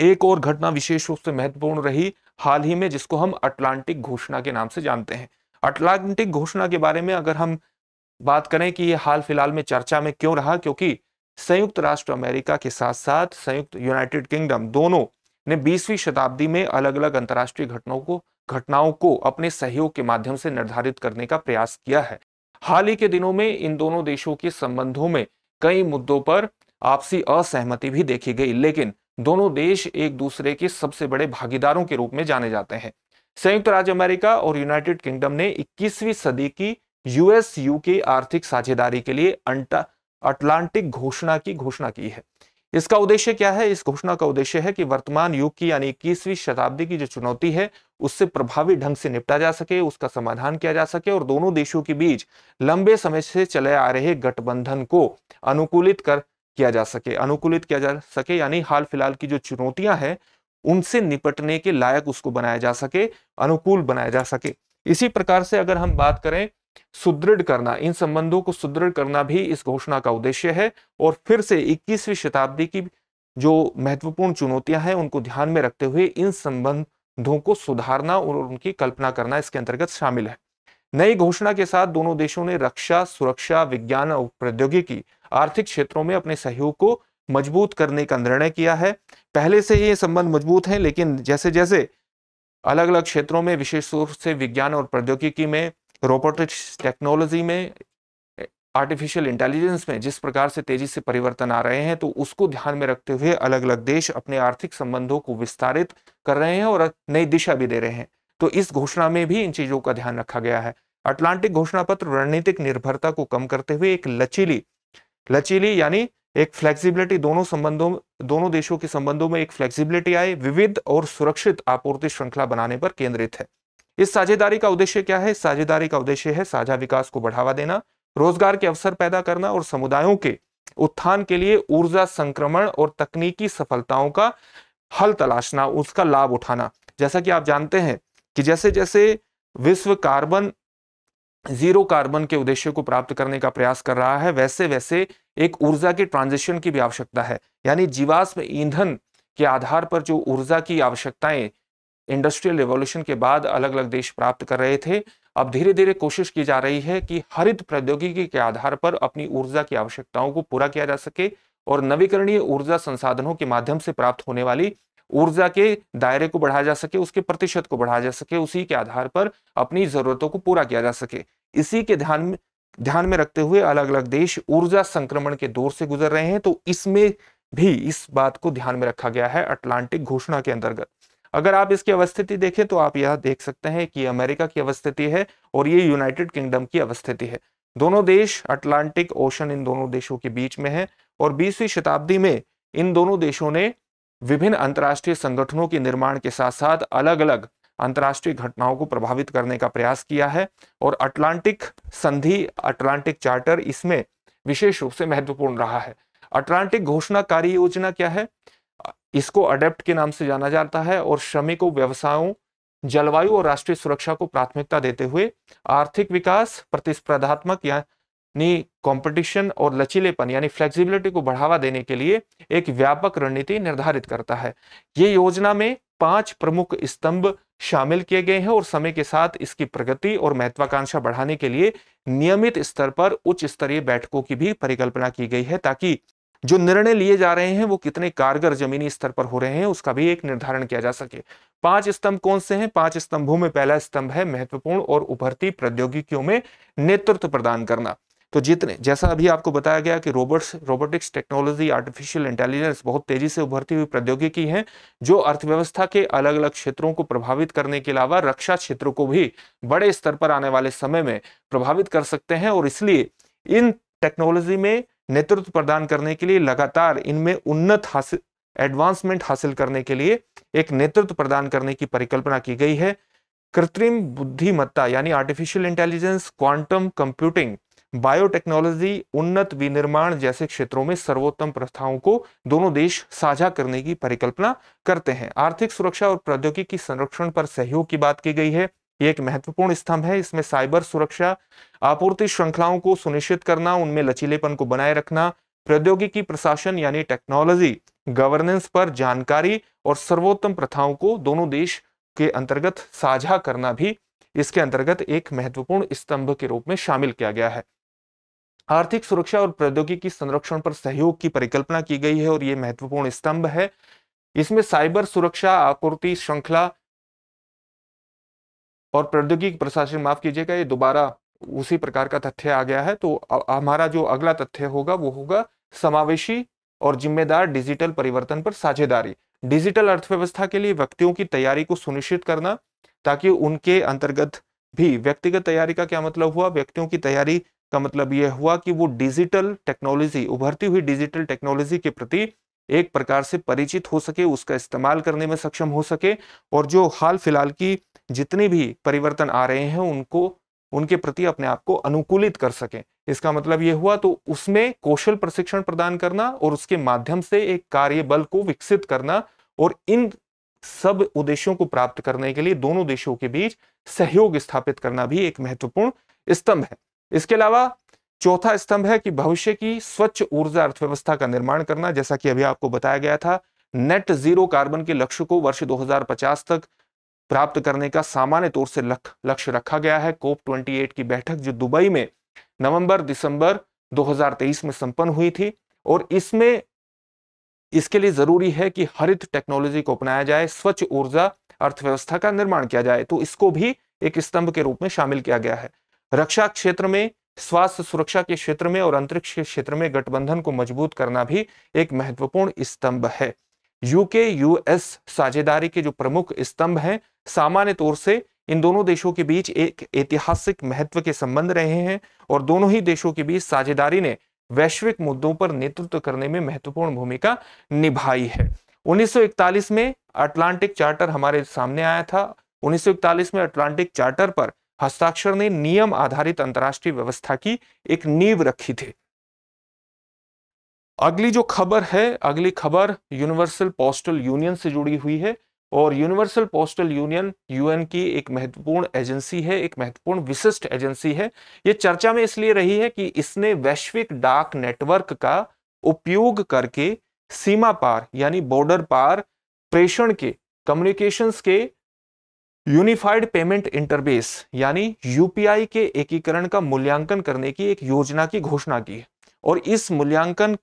एक और घटना विशेष रूप से महत्वपूर्ण रही हाल ही में जिसको हम अटलांटिक घोषणा के नाम से जानते हैं अटलांटिक घोषणा के बारे में अगर हम बात करें कि ये हाल फिलहाल में चर्चा में क्यों रहा क्योंकि संयुक्त राष्ट्र अमेरिका के साथ साथ संयुक्त यूनाइटेड किंगडम दोनों ने 20वीं शताब्दी में अलग अलग अंतर्राष्ट्रीय घटनाओं को घटनाओं को अपने सहयोग के माध्यम से निर्धारित करने का प्रयास किया है हाल ही के दिनों में इन दोनों देशों के संबंधों में कई मुद्दों पर आपसी असहमति भी देखी गई लेकिन दोनों देश एक दूसरे के सबसे बड़े भागीदारों के रूप में जाने जाते हैं संयुक्त राज्य अमेरिका और यूनाइटेड किंगडम ने 21वीं सदी की यूएस यू आर्थिक साझेदारी के लिए अटलांटिक घोषणा की घोषणा की है इसका उद्देश्य क्या है इस घोषणा का उद्देश्य है कि वर्तमान युग की यानी इक्कीसवीं शताब्दी की जो चुनौती है उससे प्रभावी ढंग से निपटा जा सके उसका समाधान किया जा सके और दोनों देशों के बीच लंबे समय से चले आ रहे गठबंधन को अनुकूलित कर किया जा सके अनुकूलित किया जा सके यानी हाल फिलहाल की जो चुनौतियां हैं उनसे निपटने के लायक उसको बनाया जा सके अनुकूल बनाया जा सके इसी प्रकार से अगर हम बात करें सुदृढ़ करना इन संबंधों को सुदृढ़ करना भी इस घोषणा का उद्देश्य है और फिर से 21वीं शताब्दी की जो महत्वपूर्ण चुनौतियां हैं उनको ध्यान में रखते हुए इन संबंधों को सुधारना और उनकी कल्पना करना इसके अंतर्गत शामिल है नई घोषणा के साथ दोनों देशों ने रक्षा सुरक्षा विज्ञान और प्रौद्योगिकी आर्थिक क्षेत्रों में अपने सहयोग को मजबूत करने का निर्णय किया है पहले से ये संबंध मजबूत हैं लेकिन जैसे जैसे अलग अलग क्षेत्रों में विशेष रूप से विज्ञान और प्रौद्योगिकी में रोबोटिक्स टेक्नोलॉजी में आर्टिफिशियल इंटेलिजेंस में जिस प्रकार से तेजी से परिवर्तन आ रहे हैं तो उसको ध्यान में रखते हुए अलग अलग देश अपने आर्थिक संबंधों को विस्तारित कर रहे हैं और नई दिशा भी दे रहे हैं तो इस घोषणा में भी इन चीजों का ध्यान रखा गया है अटलांटिक घोषणा पत्र रणनीतिक निर्भरता को कम करते हुए एक लचीली लचीली यानी एक फ्लेक्सिबिलिटी दोनों संबंधों दोनों देशों के संबंधों में एक फ्लेक्सिबिलिटी आए विविध और सुरक्षित आपूर्ति श्रृंखला बनाने पर केंद्रित है इस साझेदारी का उद्देश्य क्या है साझेदारी का उद्देश्य है साझा विकास को बढ़ावा देना रोजगार के अवसर पैदा करना और समुदायों के उत्थान के लिए ऊर्जा संक्रमण और तकनीकी सफलताओं का हल तलाशना उसका लाभ उठाना जैसा कि आप जानते हैं कि जैसे जैसे विश्व कार्बन जीरो कार्बन के उद्देश्य को प्राप्त करने का प्रयास कर रहा है वैसे वैसे एक ऊर्जा के ट्रांजिशन की भी आवश्यकता है यानी जीवाश्म ईंधन के आधार पर जो ऊर्जा की आवश्यकताएं इंडस्ट्रियल रिवॉल्यूशन के बाद अलग अलग देश प्राप्त कर रहे थे अब धीरे धीरे कोशिश की जा रही है कि हरित प्रौद्योगिकी के आधार पर अपनी ऊर्जा की आवश्यकताओं को पूरा किया जा सके और नवीकरणीय ऊर्जा संसाधनों के माध्यम से प्राप्त होने वाली ऊर्जा के दायरे को बढ़ाया जा सके उसके प्रतिशत को बढ़ाया जा सके उसी के आधार पर अपनी जरूरतों को पूरा किया जा सके इसी के ध्यान में ध्यान में रखते हुए अलग अलग देश ऊर्जा संक्रमण के दौर से गुजर रहे हैं तो इसमें भी इस बात को ध्यान में रखा गया है अटलांटिक घोषणा के अंतर्गत अगर आप इसकी अवस्थिति देखें तो आप यह देख सकते हैं कि अमेरिका की अवस्थिति है और ये यूनाइटेड किंगडम की अवस्थिति है दोनों देश अटलांटिक ओशन इन दोनों देशों के बीच में है और बीसवीं शताब्दी में इन दोनों देशों ने विभिन्न अंतर्राष्ट्रीय संगठनों के निर्माण के साथ साथ अलग अलग अंतर्राष्ट्रीय घटनाओं को प्रभावित करने का प्रयास किया है और अटलांटिक संधि अटलांटिक चार्टर इसमें विशेष रूप से महत्वपूर्ण रहा है अटलांटिक घोषणा कार्य योजना क्या है इसको अडेप्ट के नाम से जाना जाता है और श्रमिकों व्यवसायों जलवायु और राष्ट्रीय सुरक्षा को प्राथमिकता देते हुए आर्थिक विकास प्रतिस्पर्धात्मक यानी कंपटीशन और लचीलेपन यानी फ्लेक्सिबिलिटी को बढ़ावा देने के लिए एक व्यापक रणनीति निर्धारित करता है ये योजना में पांच प्रमुख स्तंभ शामिल किए गए हैं और समय के साथ इसकी प्रगति और महत्वाकांक्षा बढ़ाने के लिए नियमित स्तर पर उच्च स्तरीय बैठकों की भी परिकल्पना की गई है ताकि जो निर्णय लिए जा रहे हैं वो कितने कारगर जमीनी स्तर पर हो रहे हैं उसका भी एक निर्धारण किया जा सके पांच स्तंभ कौन से हैं पांच स्तंभों में पहला स्तंभ है महत्वपूर्ण और उभरती प्रौद्योगिकियों में नेतृत्व प्रदान करना तो जितने जैसा अभी आपको बताया गया कि robots robotics technology artificial intelligence बहुत तेजी से उभरती हुई प्रौद्योगिकी है जो अर्थव्यवस्था के अलग अलग क्षेत्रों को प्रभावित करने के अलावा रक्षा क्षेत्र को भी बड़े स्तर पर आने वाले समय में प्रभावित कर सकते हैं और इसलिए इन टेक्नोलॉजी में नेतृत्व प्रदान करने के लिए लगातार इनमें उन्नत हासिल एडवांसमेंट हासिल करने के लिए एक नेतृत्व प्रदान करने की परिकल्पना की गई है कृत्रिम बुद्धिमत्ता यानी artificial intelligence quantum computing biotechnology उन्नत विनिर्माण जैसे क्षेत्रों में सर्वोत्तम प्रथाओं को दोनों देश साझा करने की परिकल्पना करते हैं आर्थिक सुरक्षा और प्रौद्योगिकी संरक्षण पर सहयोग की बात की गई है ये एक महत्वपूर्ण स्तंभ है इसमें साइबर सुरक्षा आपूर्ति श्रृंखलाओं को सुनिश्चित करना उनमें लचीलेपन को बनाए रखना प्रौद्योगिकी प्रशासन यानी टेक्नोलॉजी गवर्नेंस पर जानकारी और सर्वोत्तम प्रथाओं को दोनों देश के अंतर्गत साझा करना भी इसके अंतर्गत एक महत्वपूर्ण स्तंभ के रूप में शामिल किया गया है आर्थिक सुरक्षा और प्रौद्योगिकी संरक्षण पर सहयोग की परिकल्पना की गई है और ये महत्वपूर्ण स्तंभ है इसमें साइबर सुरक्षा आपूर्ति श्रृंखला और प्रौद्योगिकी प्रशासन माफ कीजिएगा ये दोबारा उसी प्रकार का तथ्य आ गया है तो हमारा जो अगला तथ्य होगा वो होगा समावेशी और जिम्मेदार डिजिटल परिवर्तन पर साझेदारी डिजिटल अर्थव्यवस्था के लिए व्यक्तियों की तैयारी को सुनिश्चित करना ताकि उनके अंतर्गत भी व्यक्तिगत तैयारी का क्या मतलब हुआ व्यक्तियों की तैयारी का मतलब यह हुआ कि वो डिजिटल टेक्नोलॉजी उभरती हुई डिजिटल टेक्नोलॉजी के प्रति एक प्रकार से परिचित हो सके उसका इस्तेमाल करने में सक्षम हो सके और जो हाल फिलहाल की जितने भी परिवर्तन आ रहे हैं उनको उनके प्रति अपने आप को अनुकूलित कर सकें इसका मतलब ये हुआ तो उसमें कौशल प्रशिक्षण प्रदान करना और उसके माध्यम से एक कार्य बल को विकसित करना और इन सब उद्देश्यों को प्राप्त करने के लिए दोनों देशों के बीच सहयोग स्थापित करना भी एक महत्वपूर्ण स्तंभ है इसके अलावा चौथा स्तंभ है कि भविष्य की स्वच्छ ऊर्जा अर्थव्यवस्था का निर्माण करना जैसा कि अभी आपको बताया गया था नेट जीरो कार्बन के लक्ष्य को वर्ष 2050 तक प्राप्त करने का सामान्य तौर से लक्ष्य रखा गया है कोप 28 की बैठक जो दुबई में नवंबर दिसंबर 2023 में संपन्न हुई थी और इसमें इसके लिए जरूरी है कि हरित टेक्नोलॉजी को अपनाया जाए स्वच्छ ऊर्जा अर्थव्यवस्था का निर्माण किया जाए तो इसको भी एक स्तंभ के रूप में शामिल किया गया है रक्षा क्षेत्र में स्वास्थ्य सुरक्षा के क्षेत्र में और अंतरिक्ष के क्षेत्र में गठबंधन को मजबूत करना भी एक महत्वपूर्ण स्तंभ है यूके यूएस साझेदारी के जो प्रमुख स्तंभ हैं सामान्य तौर से इन दोनों देशों के बीच एक ऐतिहासिक महत्व के संबंध रहे हैं और दोनों ही देशों के बीच साझेदारी ने वैश्विक मुद्दों पर नेतृत्व करने में महत्वपूर्ण भूमिका निभाई है 1941 में अटलांटिक चार्टर हमारे सामने आया था 1941 में अटलांटिक चार्टर पर हस्ताक्षर ने नियम आधारित अंतर्राष्ट्रीय व्यवस्था की एक नींव रखी थी अगली जो खबर है अगली खबर यूनिवर्सल पोस्टल यूनियन से जुड़ी हुई है और यूनिवर्सल पोस्टल यूनियन यूएन की एक महत्वपूर्ण एजेंसी है एक महत्वपूर्ण विशिष्ट एजेंसी है ये चर्चा में इसलिए रही है कि इसने वैश्विक डाक नेटवर्क का उपयोग करके सीमा पार यानी बॉर्डर पार प्रेषण के कम्युनिकेशंस के यूनिफाइड पेमेंट इंटरबेस यानी यूपीआई के एकीकरण का मूल्यांकन करने की एक योजना की घोषणा की है और इस मूल्यांकन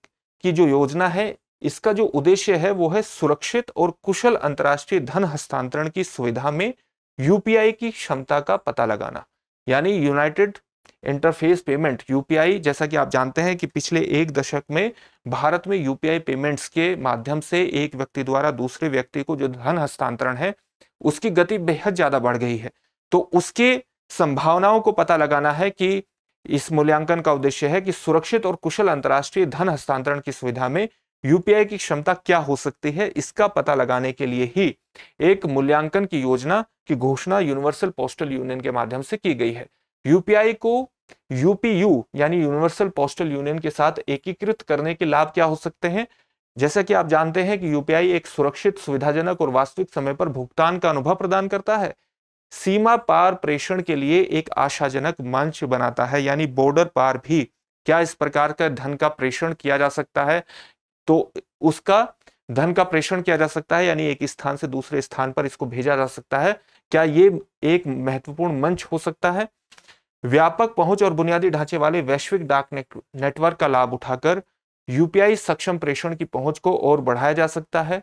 की जो योजना है इसका जो उद्देश्य है वो है सुरक्षित और कुशल अंतर्राष्ट्रीय धन हस्तांतरण की सुविधा में यूपीआई की क्षमता का पता लगाना यानी यूनाइटेड इंटरफेस पेमेंट यूपीआई जैसा कि आप जानते हैं कि पिछले एक दशक में भारत में यूपीआई पेमेंट्स के माध्यम से एक व्यक्ति द्वारा दूसरे व्यक्ति को जो धन हस्तांतरण है उसकी गति बेहद ज्यादा बढ़ गई है तो उसके संभावनाओं को पता लगाना है कि इस मूल्यांकन का उद्देश्य है कि सुरक्षित और कुशल अंतर्राष्ट्रीय धन हस्तांतरण की सुविधा में यूपीआई की क्षमता क्या हो सकती है इसका पता लगाने के लिए ही एक मूल्यांकन की योजना की घोषणा यूनिवर्सल पोस्टल यूनियन के माध्यम से की गई है यूपीआई को यूपीयू यानी यूनिवर्सल पोस्टल यूनियन के साथ एकीकृत करने के लाभ क्या हो सकते हैं जैसा कि आप जानते हैं कि यूपीआई एक सुरक्षित सुविधाजनक और वास्तविक समय पर भुगतान का अनुभव प्रदान करता है सीमा पार प्रेषण के लिए एक आशाजनक मंच बनाता है यानी बॉर्डर पार भी क्या इस प्रकार का धन का प्रेषण किया जा सकता है तो उसका धन का प्रेषण किया जा सकता है यानी एक स्थान से दूसरे स्थान पर इसको भेजा जा सकता है क्या ये एक महत्वपूर्ण मंच हो सकता है व्यापक पहुंच और बुनियादी ढांचे वाले वैश्विक डाक नेटवर्क का लाभ उठाकर यूपीआई सक्षम प्रेषण की पहुंच को और बढ़ाया जा सकता है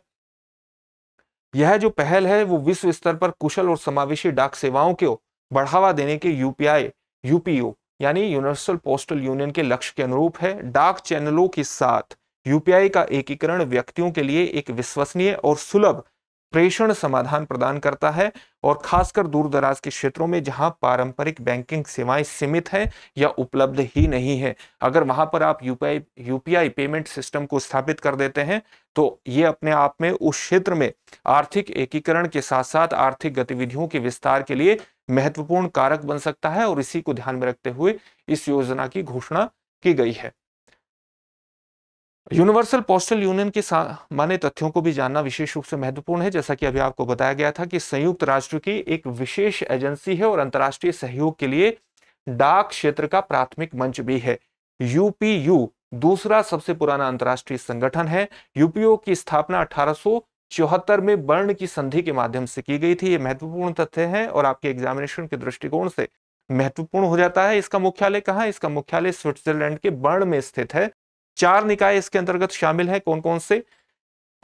यह जो पहल है वो विश्व स्तर पर कुशल और समावेशी डाक सेवाओं को बढ़ावा देने के यूपीआई यूपीओ यानी यूनिवर्सल पोस्टल यूनियन के लक्ष्य के अनुरूप है डाक चैनलों के साथ यूपीआई का एकीकरण व्यक्तियों के लिए एक विश्वसनीय और सुलभ प्रेषण समाधान प्रदान करता है और खासकर दूर दराज के क्षेत्रों में जहां पारंपरिक बैंकिंग सेवाएं सीमित हैं या उपलब्ध ही नहीं है अगर वहां पर आप यूपीआई यूपीआई पेमेंट सिस्टम को स्थापित कर देते हैं तो ये अपने आप में उस क्षेत्र में आर्थिक एकीकरण के साथ साथ आर्थिक गतिविधियों के विस्तार के लिए महत्वपूर्ण कारक बन सकता है और इसी को ध्यान में रखते हुए इस योजना की घोषणा की गई है यूनिवर्सल पोस्टल यूनियन के सामान्य तथ्यों को भी जानना विशेष रूप से महत्वपूर्ण है जैसा कि अभी आपको बताया गया था कि संयुक्त राष्ट्र की एक विशेष एजेंसी है और अंतर्राष्ट्रीय सहयोग के लिए डाक क्षेत्र का प्राथमिक मंच भी है यूपीयू दूसरा सबसे पुराना अंतर्राष्ट्रीय संगठन है यूपीओ की स्थापना अठारह में वर्ण की संधि के माध्यम से की गई थी ये महत्वपूर्ण तथ्य है और आपके एग्जामिनेशन के दृष्टिकोण से महत्वपूर्ण हो जाता है इसका मुख्यालय कहाँ इसका मुख्यालय स्विट्जरलैंड के बर्ण में स्थित है चार निकाय इसके अंतर्गत शामिल हैं कौन कौन से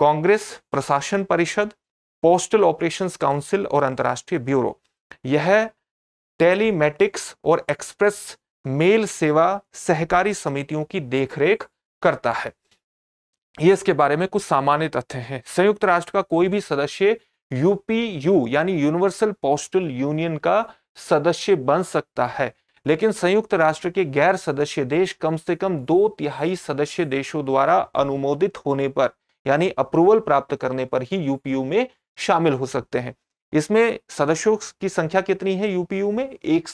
कांग्रेस प्रशासन परिषद पोस्टल ऑपरेशंस काउंसिल और अंतर्राष्ट्रीय ब्यूरो यह टेलीमेटिक्स और एक्सप्रेस मेल सेवा सहकारी समितियों की देखरेख करता है ये इसके बारे में कुछ सामान्य तथ्य हैं संयुक्त राष्ट्र का कोई भी सदस्य यूपीयू यानी यूनिवर्सल पोस्टल यूनियन का सदस्य बन सकता है लेकिन संयुक्त राष्ट्र के गैर सदस्य देश कम से कम दो तिहाई सदस्य देशों द्वारा अनुमोदित होने पर यानी अप्रूवल प्राप्त करने पर ही यूपीयू में शामिल हो सकते हैं इसमें सदस्यों की संख्या कितनी है यूपीयू में एक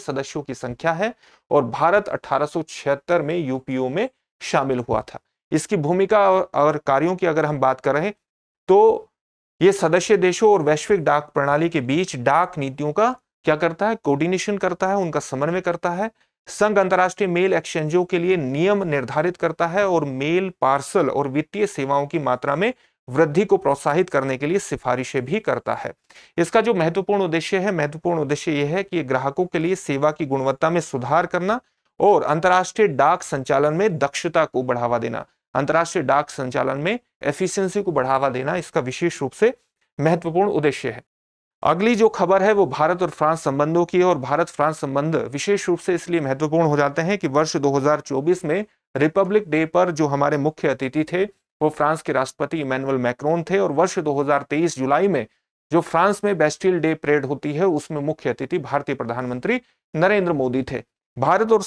सदस्यों की संख्या है और भारत अठारह में यूपीयू में शामिल हुआ था इसकी भूमिका और, और कार्यों की अगर हम बात करें तो ये सदस्य देशों और वैश्विक डाक प्रणाली के बीच डाक नीतियों का क्या करता है कोऑर्डिनेशन करता है उनका समन्वय करता है संघ अंतर्राष्ट्रीय मेल एक्सचेंजों के लिए नियम निर्धारित करता है और मेल पार्सल और वित्तीय सेवाओं की मात्रा में वृद्धि को प्रोत्साहित करने के लिए सिफारिशें भी करता है इसका जो महत्वपूर्ण उद्देश्य है महत्वपूर्ण उद्देश्य यह है कि ग्राहकों के लिए सेवा की गुणवत्ता में सुधार करना और अंतर्राष्ट्रीय डाक संचालन में दक्षता को बढ़ावा देना अंतर्राष्ट्रीय डाक संचालन में एफिशिएंसी को बढ़ावा देना इसका विशेष रूप से महत्वपूर्ण उद्देश्य है अगली जो खबर है वो भारत और फ्रांस संबंधों की है और भारत फ्रांस संबंध विशेष रूप से इसलिए महत्वपूर्ण हो जाते हैं कि वर्ष 2024 में रिपब्लिक डे पर जो हमारे मुख्य अतिथि थे वो फ्रांस के राष्ट्रपति इमैनुअल मैक्रोन थे और वर्ष 2023 जुलाई में जो फ्रांस में बेस्टिल डे परेड होती है उसमें मुख्य अतिथि भारतीय प्रधानमंत्री नरेंद्र मोदी थे भारत और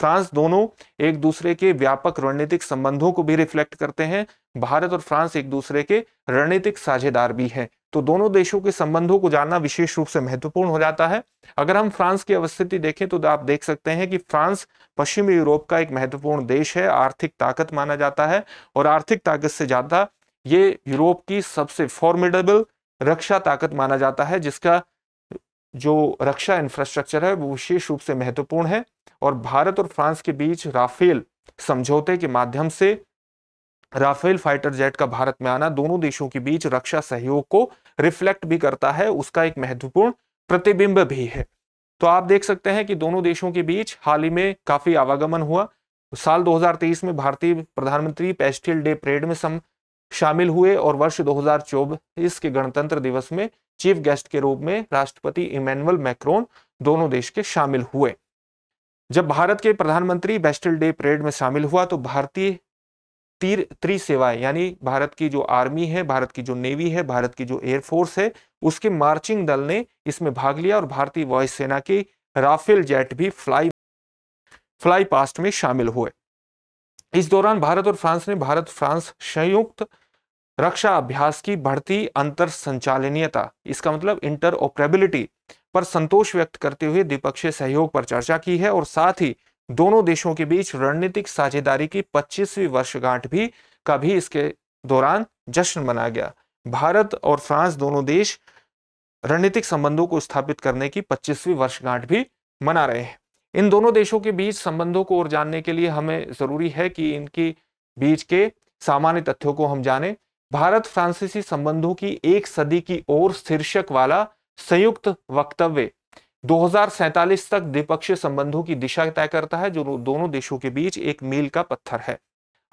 फ्रांस दोनों एक दूसरे के व्यापक रणनीतिक संबंधों को भी रिफ्लेक्ट करते हैं भारत और फ्रांस एक दूसरे के रणनीतिक साझेदार भी हैं तो दोनों देशों के संबंधों को जानना विशेष रूप से महत्वपूर्ण हो जाता है अगर हम फ्रांस की अवस्थिति देखें तो आप देख सकते हैं कि फ्रांस पश्चिमी यूरोप का एक महत्वपूर्ण देश है आर्थिक ताकत माना जाता है और आर्थिक ताकत से ज़्यादा ये यूरोप की सबसे फॉर्मिडेबल रक्षा ताकत माना जाता है जिसका जो रक्षा इंफ्रास्ट्रक्चर है वो विशेष रूप से महत्वपूर्ण है और भारत और फ्रांस के बीच राफेल समझौते के माध्यम से राफेल फाइटर जेट का भारत में आना दोनों देशों के बीच रक्षा सहयोग को रिफ्लेक्ट भी करता है उसका एक महत्वपूर्ण प्रतिबिंब भी है तो आप देख सकते हैं कि दोनों देशों के बीच हाल ही में काफी आवागमन हुआ साल 2023 में भारतीय प्रधानमंत्री पेस्टियल डे परेड में सम शामिल हुए और वर्ष दो के गणतंत्र दिवस में चीफ गेस्ट के रूप में राष्ट्रपति इमैनुअल मैक्रोन दोनों देश के शामिल हुए जब भारत के प्रधानमंत्री बेस्टल डे परेड में शामिल हुआ तो भारतीय तीर सेवाएं यानी भारत की जो आर्मी है भारत की जो नेवी है भारत की जो एयरफोर्स है उसके मार्चिंग दल ने इसमें भाग लिया और भारतीय वायुसेना के राफेल जेट भी फ्लाई फ्लाई पास्ट में शामिल हुए इस दौरान भारत और फ्रांस ने भारत फ्रांस संयुक्त रक्षा अभ्यास की बढ़ती अंतर संचालनीयता इसका मतलब इंटर ऑपरेबिलिटी पर संतोष व्यक्त करते हुए द्विपक्षीय सहयोग पर चर्चा की है और साथ ही दोनों देशों के बीच रणनीतिक साझेदारी की 25वीं वर्षगांठ भी का भी इसके दौरान जश्न मनाया गया भारत और फ्रांस दोनों देश रणनीतिक संबंधों को स्थापित करने की 25वीं वर्षगांठ भी मना रहे हैं इन दोनों देशों के बीच संबंधों को और जानने के लिए हमें जरूरी है कि इनके बीच के सामान्य तथ्यों को हम जाने भारत फ्रांसीसी संबंधों की एक सदी की ओर शीर्षक वाला संयुक्त वक्तव्य दो तक द्विपक्षीय संबंधों की दिशा तय करता है जो दोनों देशों के बीच एक मील का पत्थर है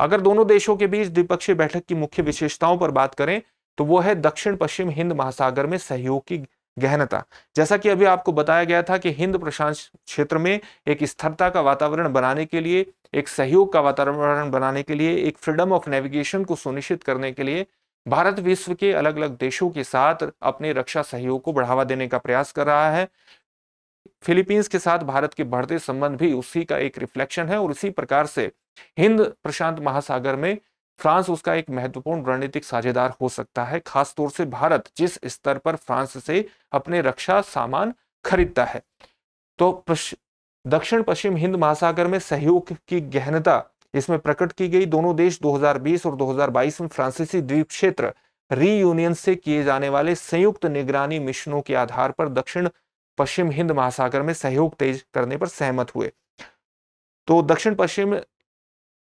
अगर दोनों देशों के बीच द्विपक्षीय बैठक की मुख्य विशेषताओं पर बात करें तो वो है दक्षिण पश्चिम हिंद महासागर में सहयोग की गहनता जैसा कि अभी आपको बताया गया था कि हिंद प्रशांत क्षेत्र में एक स्थिरता का वातावरण बनाने के लिए एक सहयोग का वातावरण बनाने के लिए एक फ्रीडम ऑफ नेविगेशन को सुनिश्चित करने के लिए भारत विश्व के अलग अलग देशों के साथ अपने रक्षा सहयोग को बढ़ावा देने का प्रयास कर रहा है फिलीपींस के साथ भारत के बढ़ते संबंध भी उसी का एक रिफ्लेक्शन है और इसी प्रकार से हिंद प्रशांत महासागर में फ्रांस उसका एक महत्वपूर्ण रणनीतिक साझेदार हो सकता है खासतौर से भारत जिस स्तर पर फ्रांस से अपने रक्षा सामान खरीदता है तो दक्षिण पश्चिम हिंद महासागर में सहयोग की गहनता इसमें प्रकट की गई दोनों देश 2020 और 2022 में फ्रांसीसी द्वीप क्षेत्र री से किए जाने वाले संयुक्त निगरानी मिशनों के आधार पर दक्षिण पश्चिम हिंद महासागर में सहयोग तेज करने पर सहमत हुए तो दक्षिण पश्चिम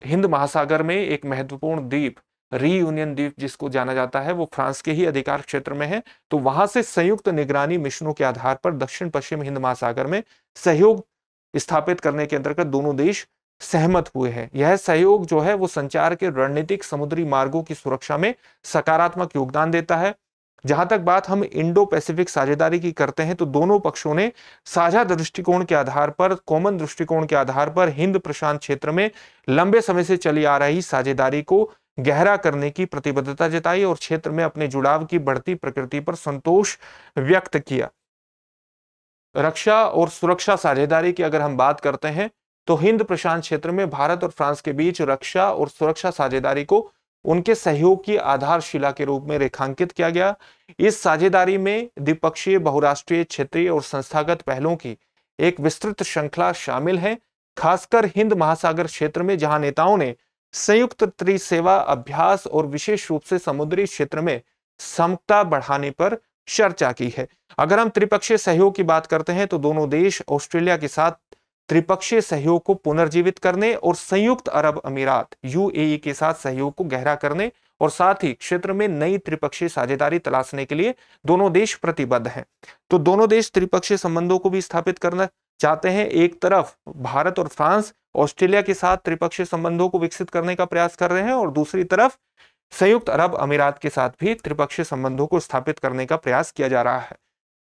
हिंद महासागर में एक महत्वपूर्ण द्वीप रीयूनियन द्वीप जिसको जाना जाता है वो फ्रांस के ही अधिकार क्षेत्र में है तो वहां से संयुक्त निगरानी मिशनों के आधार पर दक्षिण पश्चिम हिंद महासागर में सहयोग स्थापित करने के अंतर्गत दोनों देश सहमत हुए हैं यह सहयोग जो है वो संचार के रणनीतिक समुद्री मार्गों की सुरक्षा में सकारात्मक योगदान देता है जहां तक बात हम इंडो पैसिफिक साझेदारी की करते हैं तो दोनों पक्षों ने साझा दृष्टिकोण के आधार पर कॉमन दृष्टिकोण के आधार पर हिंद प्रशांत क्षेत्र में लंबे समय से चली आ रही साझेदारी को गहरा करने की प्रतिबद्धता जताई और क्षेत्र में अपने जुड़ाव की बढ़ती प्रकृति पर संतोष व्यक्त किया रक्षा और सुरक्षा साझेदारी की अगर हम बात करते हैं तो हिंद प्रशांत क्षेत्र में भारत और फ्रांस के बीच रक्षा और सुरक्षा साझेदारी को उनके सहयोग की आधारशिला के रूप में रेखांकित किया गया इस साझेदारी में द्विपक्षीय बहुराष्ट्रीय क्षेत्रीय और संस्थागत पहलों की एक विस्तृत श्रृंखला शामिल है खासकर हिंद महासागर क्षेत्र में जहां नेताओं ने संयुक्त त्रिसेवा अभ्यास और विशेष रूप से समुद्री क्षेत्र में समता बढ़ाने पर चर्चा की है अगर हम त्रिपक्षीय सहयोग की बात करते हैं तो दोनों देश ऑस्ट्रेलिया के साथ त्रिपक्षीय सहयोग को पुनर्जीवित करने और संयुक्त अरब अमीरात यूएई के साथ सहयोग को गहरा करने और साथ ही क्षेत्र में नई त्रिपक्षीय साझेदारी तलाशने के लिए दोनों देश प्रतिबद्ध हैं तो दोनों देश त्रिपक्षीय संबंधों को भी स्थापित करना चाहते हैं एक तरफ भारत और फ्रांस ऑस्ट्रेलिया के साथ त्रिपक्षीय संबंधों को विकसित करने का प्रयास कर रहे हैं और दूसरी तरफ संयुक्त अरब अमीरात के साथ भी त्रिपक्षीय संबंधों को स्थापित करने का प्रयास किया जा रहा है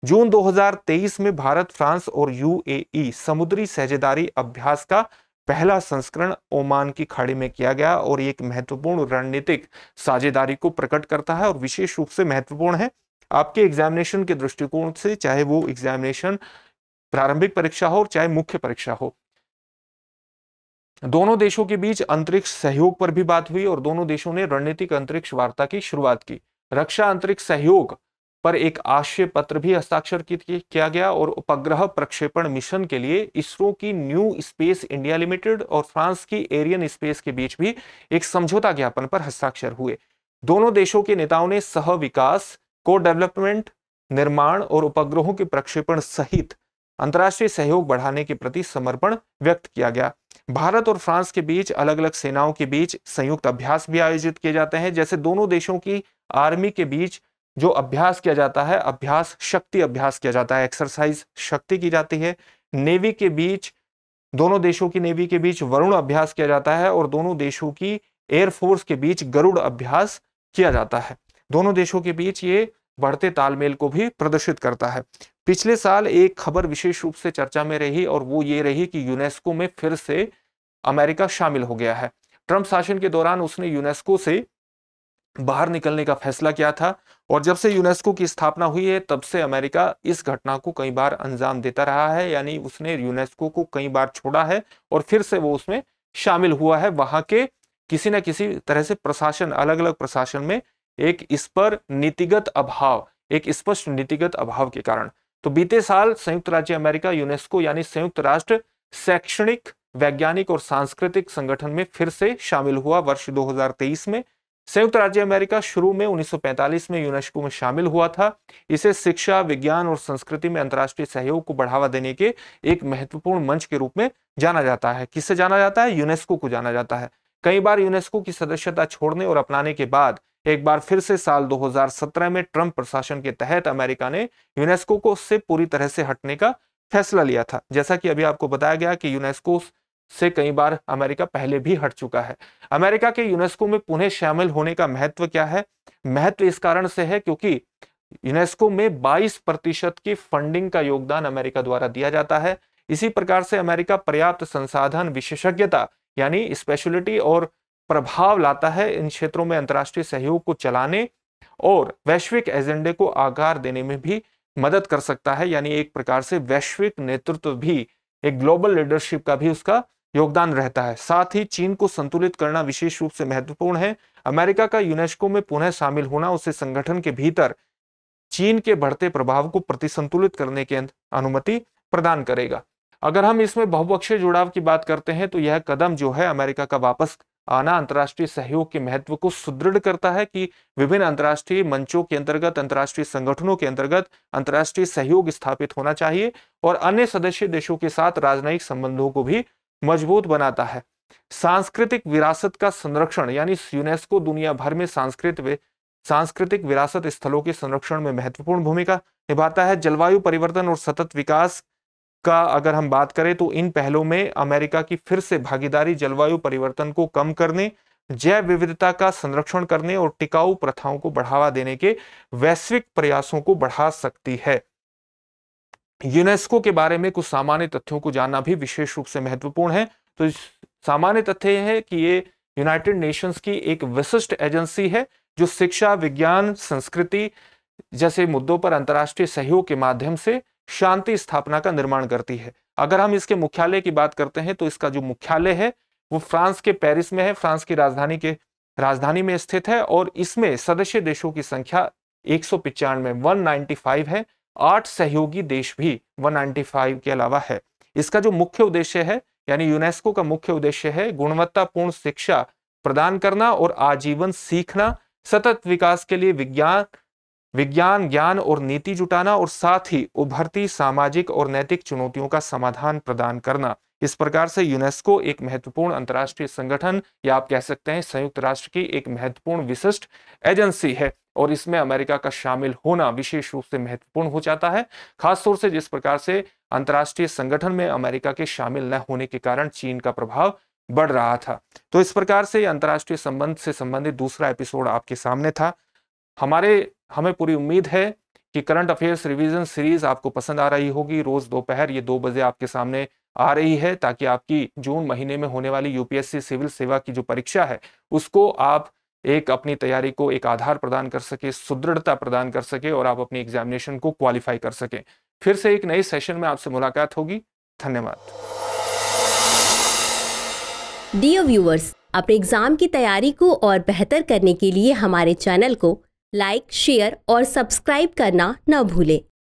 जून 2023 में भारत फ्रांस और यूएई समुद्री सहजेदारी अभ्यास का पहला संस्करण ओमान की खाड़ी में किया गया और एक महत्वपूर्ण रणनीतिक साझेदारी को प्रकट करता है और विशेष रूप से महत्वपूर्ण है आपके एग्जामिनेशन के दृष्टिकोण से चाहे वो एग्जामिनेशन प्रारंभिक परीक्षा हो चाहे मुख्य परीक्षा हो दोनों देशों के बीच अंतरिक्ष सहयोग पर भी बात हुई और दोनों देशों ने रणनीतिक अंतरिक्ष वार्ता की शुरुआत की रक्षा अंतरिक्ष सहयोग पर एक आशय पत्र भी हस्ताक्षर किया गया और उपग्रह प्रक्षेपण मिशन के लिए इसरो की न्यू स्पेस इंडिया लिमिटेड और फ्रांस की एरियन स्पेस के बीच भी एक समझौता ज्ञापन पर हस्ताक्षर हुए दोनों देशों के नेताओं ने सह विकास को डेवलपमेंट निर्माण और उपग्रहों के प्रक्षेपण सहित अंतर्राष्ट्रीय सहयोग बढ़ाने के प्रति समर्पण व्यक्त किया गया भारत और फ्रांस के बीच अलग अलग सेनाओं के बीच संयुक्त अभ्यास भी आयोजित किए जाते हैं जैसे दोनों देशों की आर्मी के बीच जो अभ्यास किया जाता है अभ्यास शक्ति अभ्यास किया जाता है एक्सरसाइज शक्ति की जाती है नेवी के बीच दोनों देशों की नेवी के बीच वरुण अभ्यास किया जाता है और दोनों देशों की एयरफोर्स के बीच गरुड़ अभ्यास किया जाता है दोनों देशों के बीच ये बढ़ते तालमेल को भी प्रदर्शित करता है पिछले साल एक खबर विशेष रूप से चर्चा में रही और वो ये रही कि यूनेस्को में फिर से अमेरिका शामिल हो गया है ट्रंप शासन के दौरान उसने यूनेस्को से बाहर निकलने का फैसला किया था और जब से यूनेस्को की स्थापना हुई है तब से अमेरिका इस घटना को कई बार अंजाम देता रहा है यानी उसने यूनेस्को को कई बार छोड़ा है और फिर से वो उसमें शामिल हुआ है वहां के किसी न किसी तरह से प्रशासन अलग अलग प्रशासन में एक इस पर नीतिगत अभाव एक स्पष्ट नीतिगत अभाव के कारण तो बीते साल संयुक्त राज्य अमेरिका यूनेस्को यानी संयुक्त राष्ट्र शैक्षणिक वैज्ञानिक और सांस्कृतिक संगठन में फिर से शामिल हुआ वर्ष 2023 में संयुक्त राज्य अमेरिका शुरू में 1945 में यूनेस्को में शामिल हुआ था इसे शिक्षा विज्ञान और संस्कृति में अंतर्राष्ट्रीय सहयोग को बढ़ावा देने के एक महत्वपूर्ण मंच के रूप में जाना जाता है किससे जाना जाता है यूनेस्को को जाना जाता है कई बार यूनेस्को की सदस्यता छोड़ने और अपनाने के बाद एक बार फिर से साल 2017 में ट्रंप प्रशासन के तहत अमेरिका ने यूनेस्को को उससे पूरी तरह से हटने का फैसला लिया था जैसा कि अभी आपको बताया गया कि यूनेस्को से कई बार अमेरिका पहले भी हट चुका है अमेरिका के यूनेस्को में पुनः शामिल होने का महत्व क्या है महत्व इस कारण से है क्योंकि यूनेस्को में 22 प्रतिशत की फंडिंग का योगदान अमेरिका द्वारा दिया जाता है इसी प्रकार से अमेरिका पर्याप्त संसाधन विशेषज्ञता यानी स्पेशलिटी और प्रभाव लाता है इन क्षेत्रों में अंतर्राष्ट्रीय सहयोग को चलाने और वैश्विक एजेंडे को आकार देने में भी मदद कर सकता है यानी एक प्रकार से वैश्विक नेतृत्व भी एक ग्लोबल लीडरशिप का भी उसका योगदान रहता है साथ ही चीन को संतुलित करना विशेष रूप से महत्वपूर्ण है अमेरिका का यूनेस्को में पुनः शामिल होना उसे संगठन के भीतर चीन के बढ़ते प्रभाव को प्रतिसंतुलित करने के अनुमति प्रदान करेगा अगर हम इसमें बहुपक्षीय जुड़ाव की बात करते हैं तो यह कदम जो है अमेरिका का वापस आना अंतर्राष्ट्रीय सहयोग के महत्व को सुदृढ़ करता है कि विभिन्न अंतर्राष्ट्रीय मंचों के अंतर्गत अंतर्राष्ट्रीय संगठनों के अंतर्गत अंतर्राष्ट्रीय सहयोग स्थापित होना चाहिए और अन्य सदस्य देशों के साथ राजनयिक संबंधों को भी मजबूत बनाता है सांस्कृतिक विरासत का संरक्षण यानी यूनेस्को दुनिया भर में सांस्कृतिक सांस्कृतिक विरासत स्थलों के संरक्षण में महत्वपूर्ण भूमिका निभाता है जलवायु परिवर्तन और सतत विकास का अगर हम बात करें तो इन पहलों में अमेरिका की फिर से भागीदारी जलवायु परिवर्तन को कम करने जैव विविधता का संरक्षण करने और टिकाऊ प्रथाओं को बढ़ावा देने के वैश्विक प्रयासों को बढ़ा सकती है यूनेस्को के बारे में कुछ सामान्य तथ्यों को जानना भी विशेष रूप से महत्वपूर्ण है तो सामान्य तथ्य है कि ये यूनाइटेड नेशंस की एक विशिष्ट एजेंसी है जो शिक्षा विज्ञान संस्कृति जैसे मुद्दों पर अंतर्राष्ट्रीय सहयोग के माध्यम से शांति स्थापना का निर्माण करती है अगर हम इसके मुख्यालय की बात करते हैं तो इसका जो मुख्यालय है वो फ्रांस के पेरिस में है फ्रांस की राजधानी के राजधानी में स्थित है और इसमें सदस्य देशों की संख्या एक सौ पिचानवे है आठ सहयोगी देश भी 195 के अलावा है इसका जो मुख्य उद्देश्य है यानी यूनेस्को का मुख्य उद्देश्य है गुणवत्तापूर्ण शिक्षा प्रदान करना और आजीवन सीखना सतत विकास के लिए विज्ञान विज्ञान ज्ञान और नीति जुटाना और साथ ही उभरती सामाजिक और नैतिक चुनौतियों का समाधान प्रदान करना इस प्रकार से यूनेस्को एक महत्वपूर्ण अंतर्राष्ट्रीय संगठन या आप कह सकते हैं संयुक्त राष्ट्र की एक महत्वपूर्ण विशिष्ट एजेंसी है और इसमें अमेरिका का शामिल होना विशेष रूप से महत्वपूर्ण हो जाता है खासतौर से जिस प्रकार से अंतर्राष्ट्रीय संगठन में अमेरिका के शामिल न होने के कारण चीन का प्रभाव बढ़ रहा था तो इस प्रकार से अंतर्राष्ट्रीय संबंध से संबंधित दूसरा एपिसोड आपके सामने था हमारे हमें पूरी उम्मीद है कि करंट अफेयर्स रिवीजन सीरीज आपको पसंद आ रही होगी रोज दोपहर ये दो बजे आपके सामने आ रही है ताकि आपकी जून महीने में होने वाली यूपीएससी सिविल सेवा की जो परीक्षा है उसको आप एक अपनी तैयारी को एक आधार प्रदान कर सके सुदृढ़ता प्रदान कर सके और आप अपनी एग्जामिनेशन को क्वालिफाई कर सके फिर से एक नए सेशन में आपसे मुलाकात होगी धन्यवाद डियर व्यूवर्स अपने एग्जाम की तैयारी को और बेहतर करने के लिए हमारे चैनल को लाइक शेयर और सब्सक्राइब करना न भूलें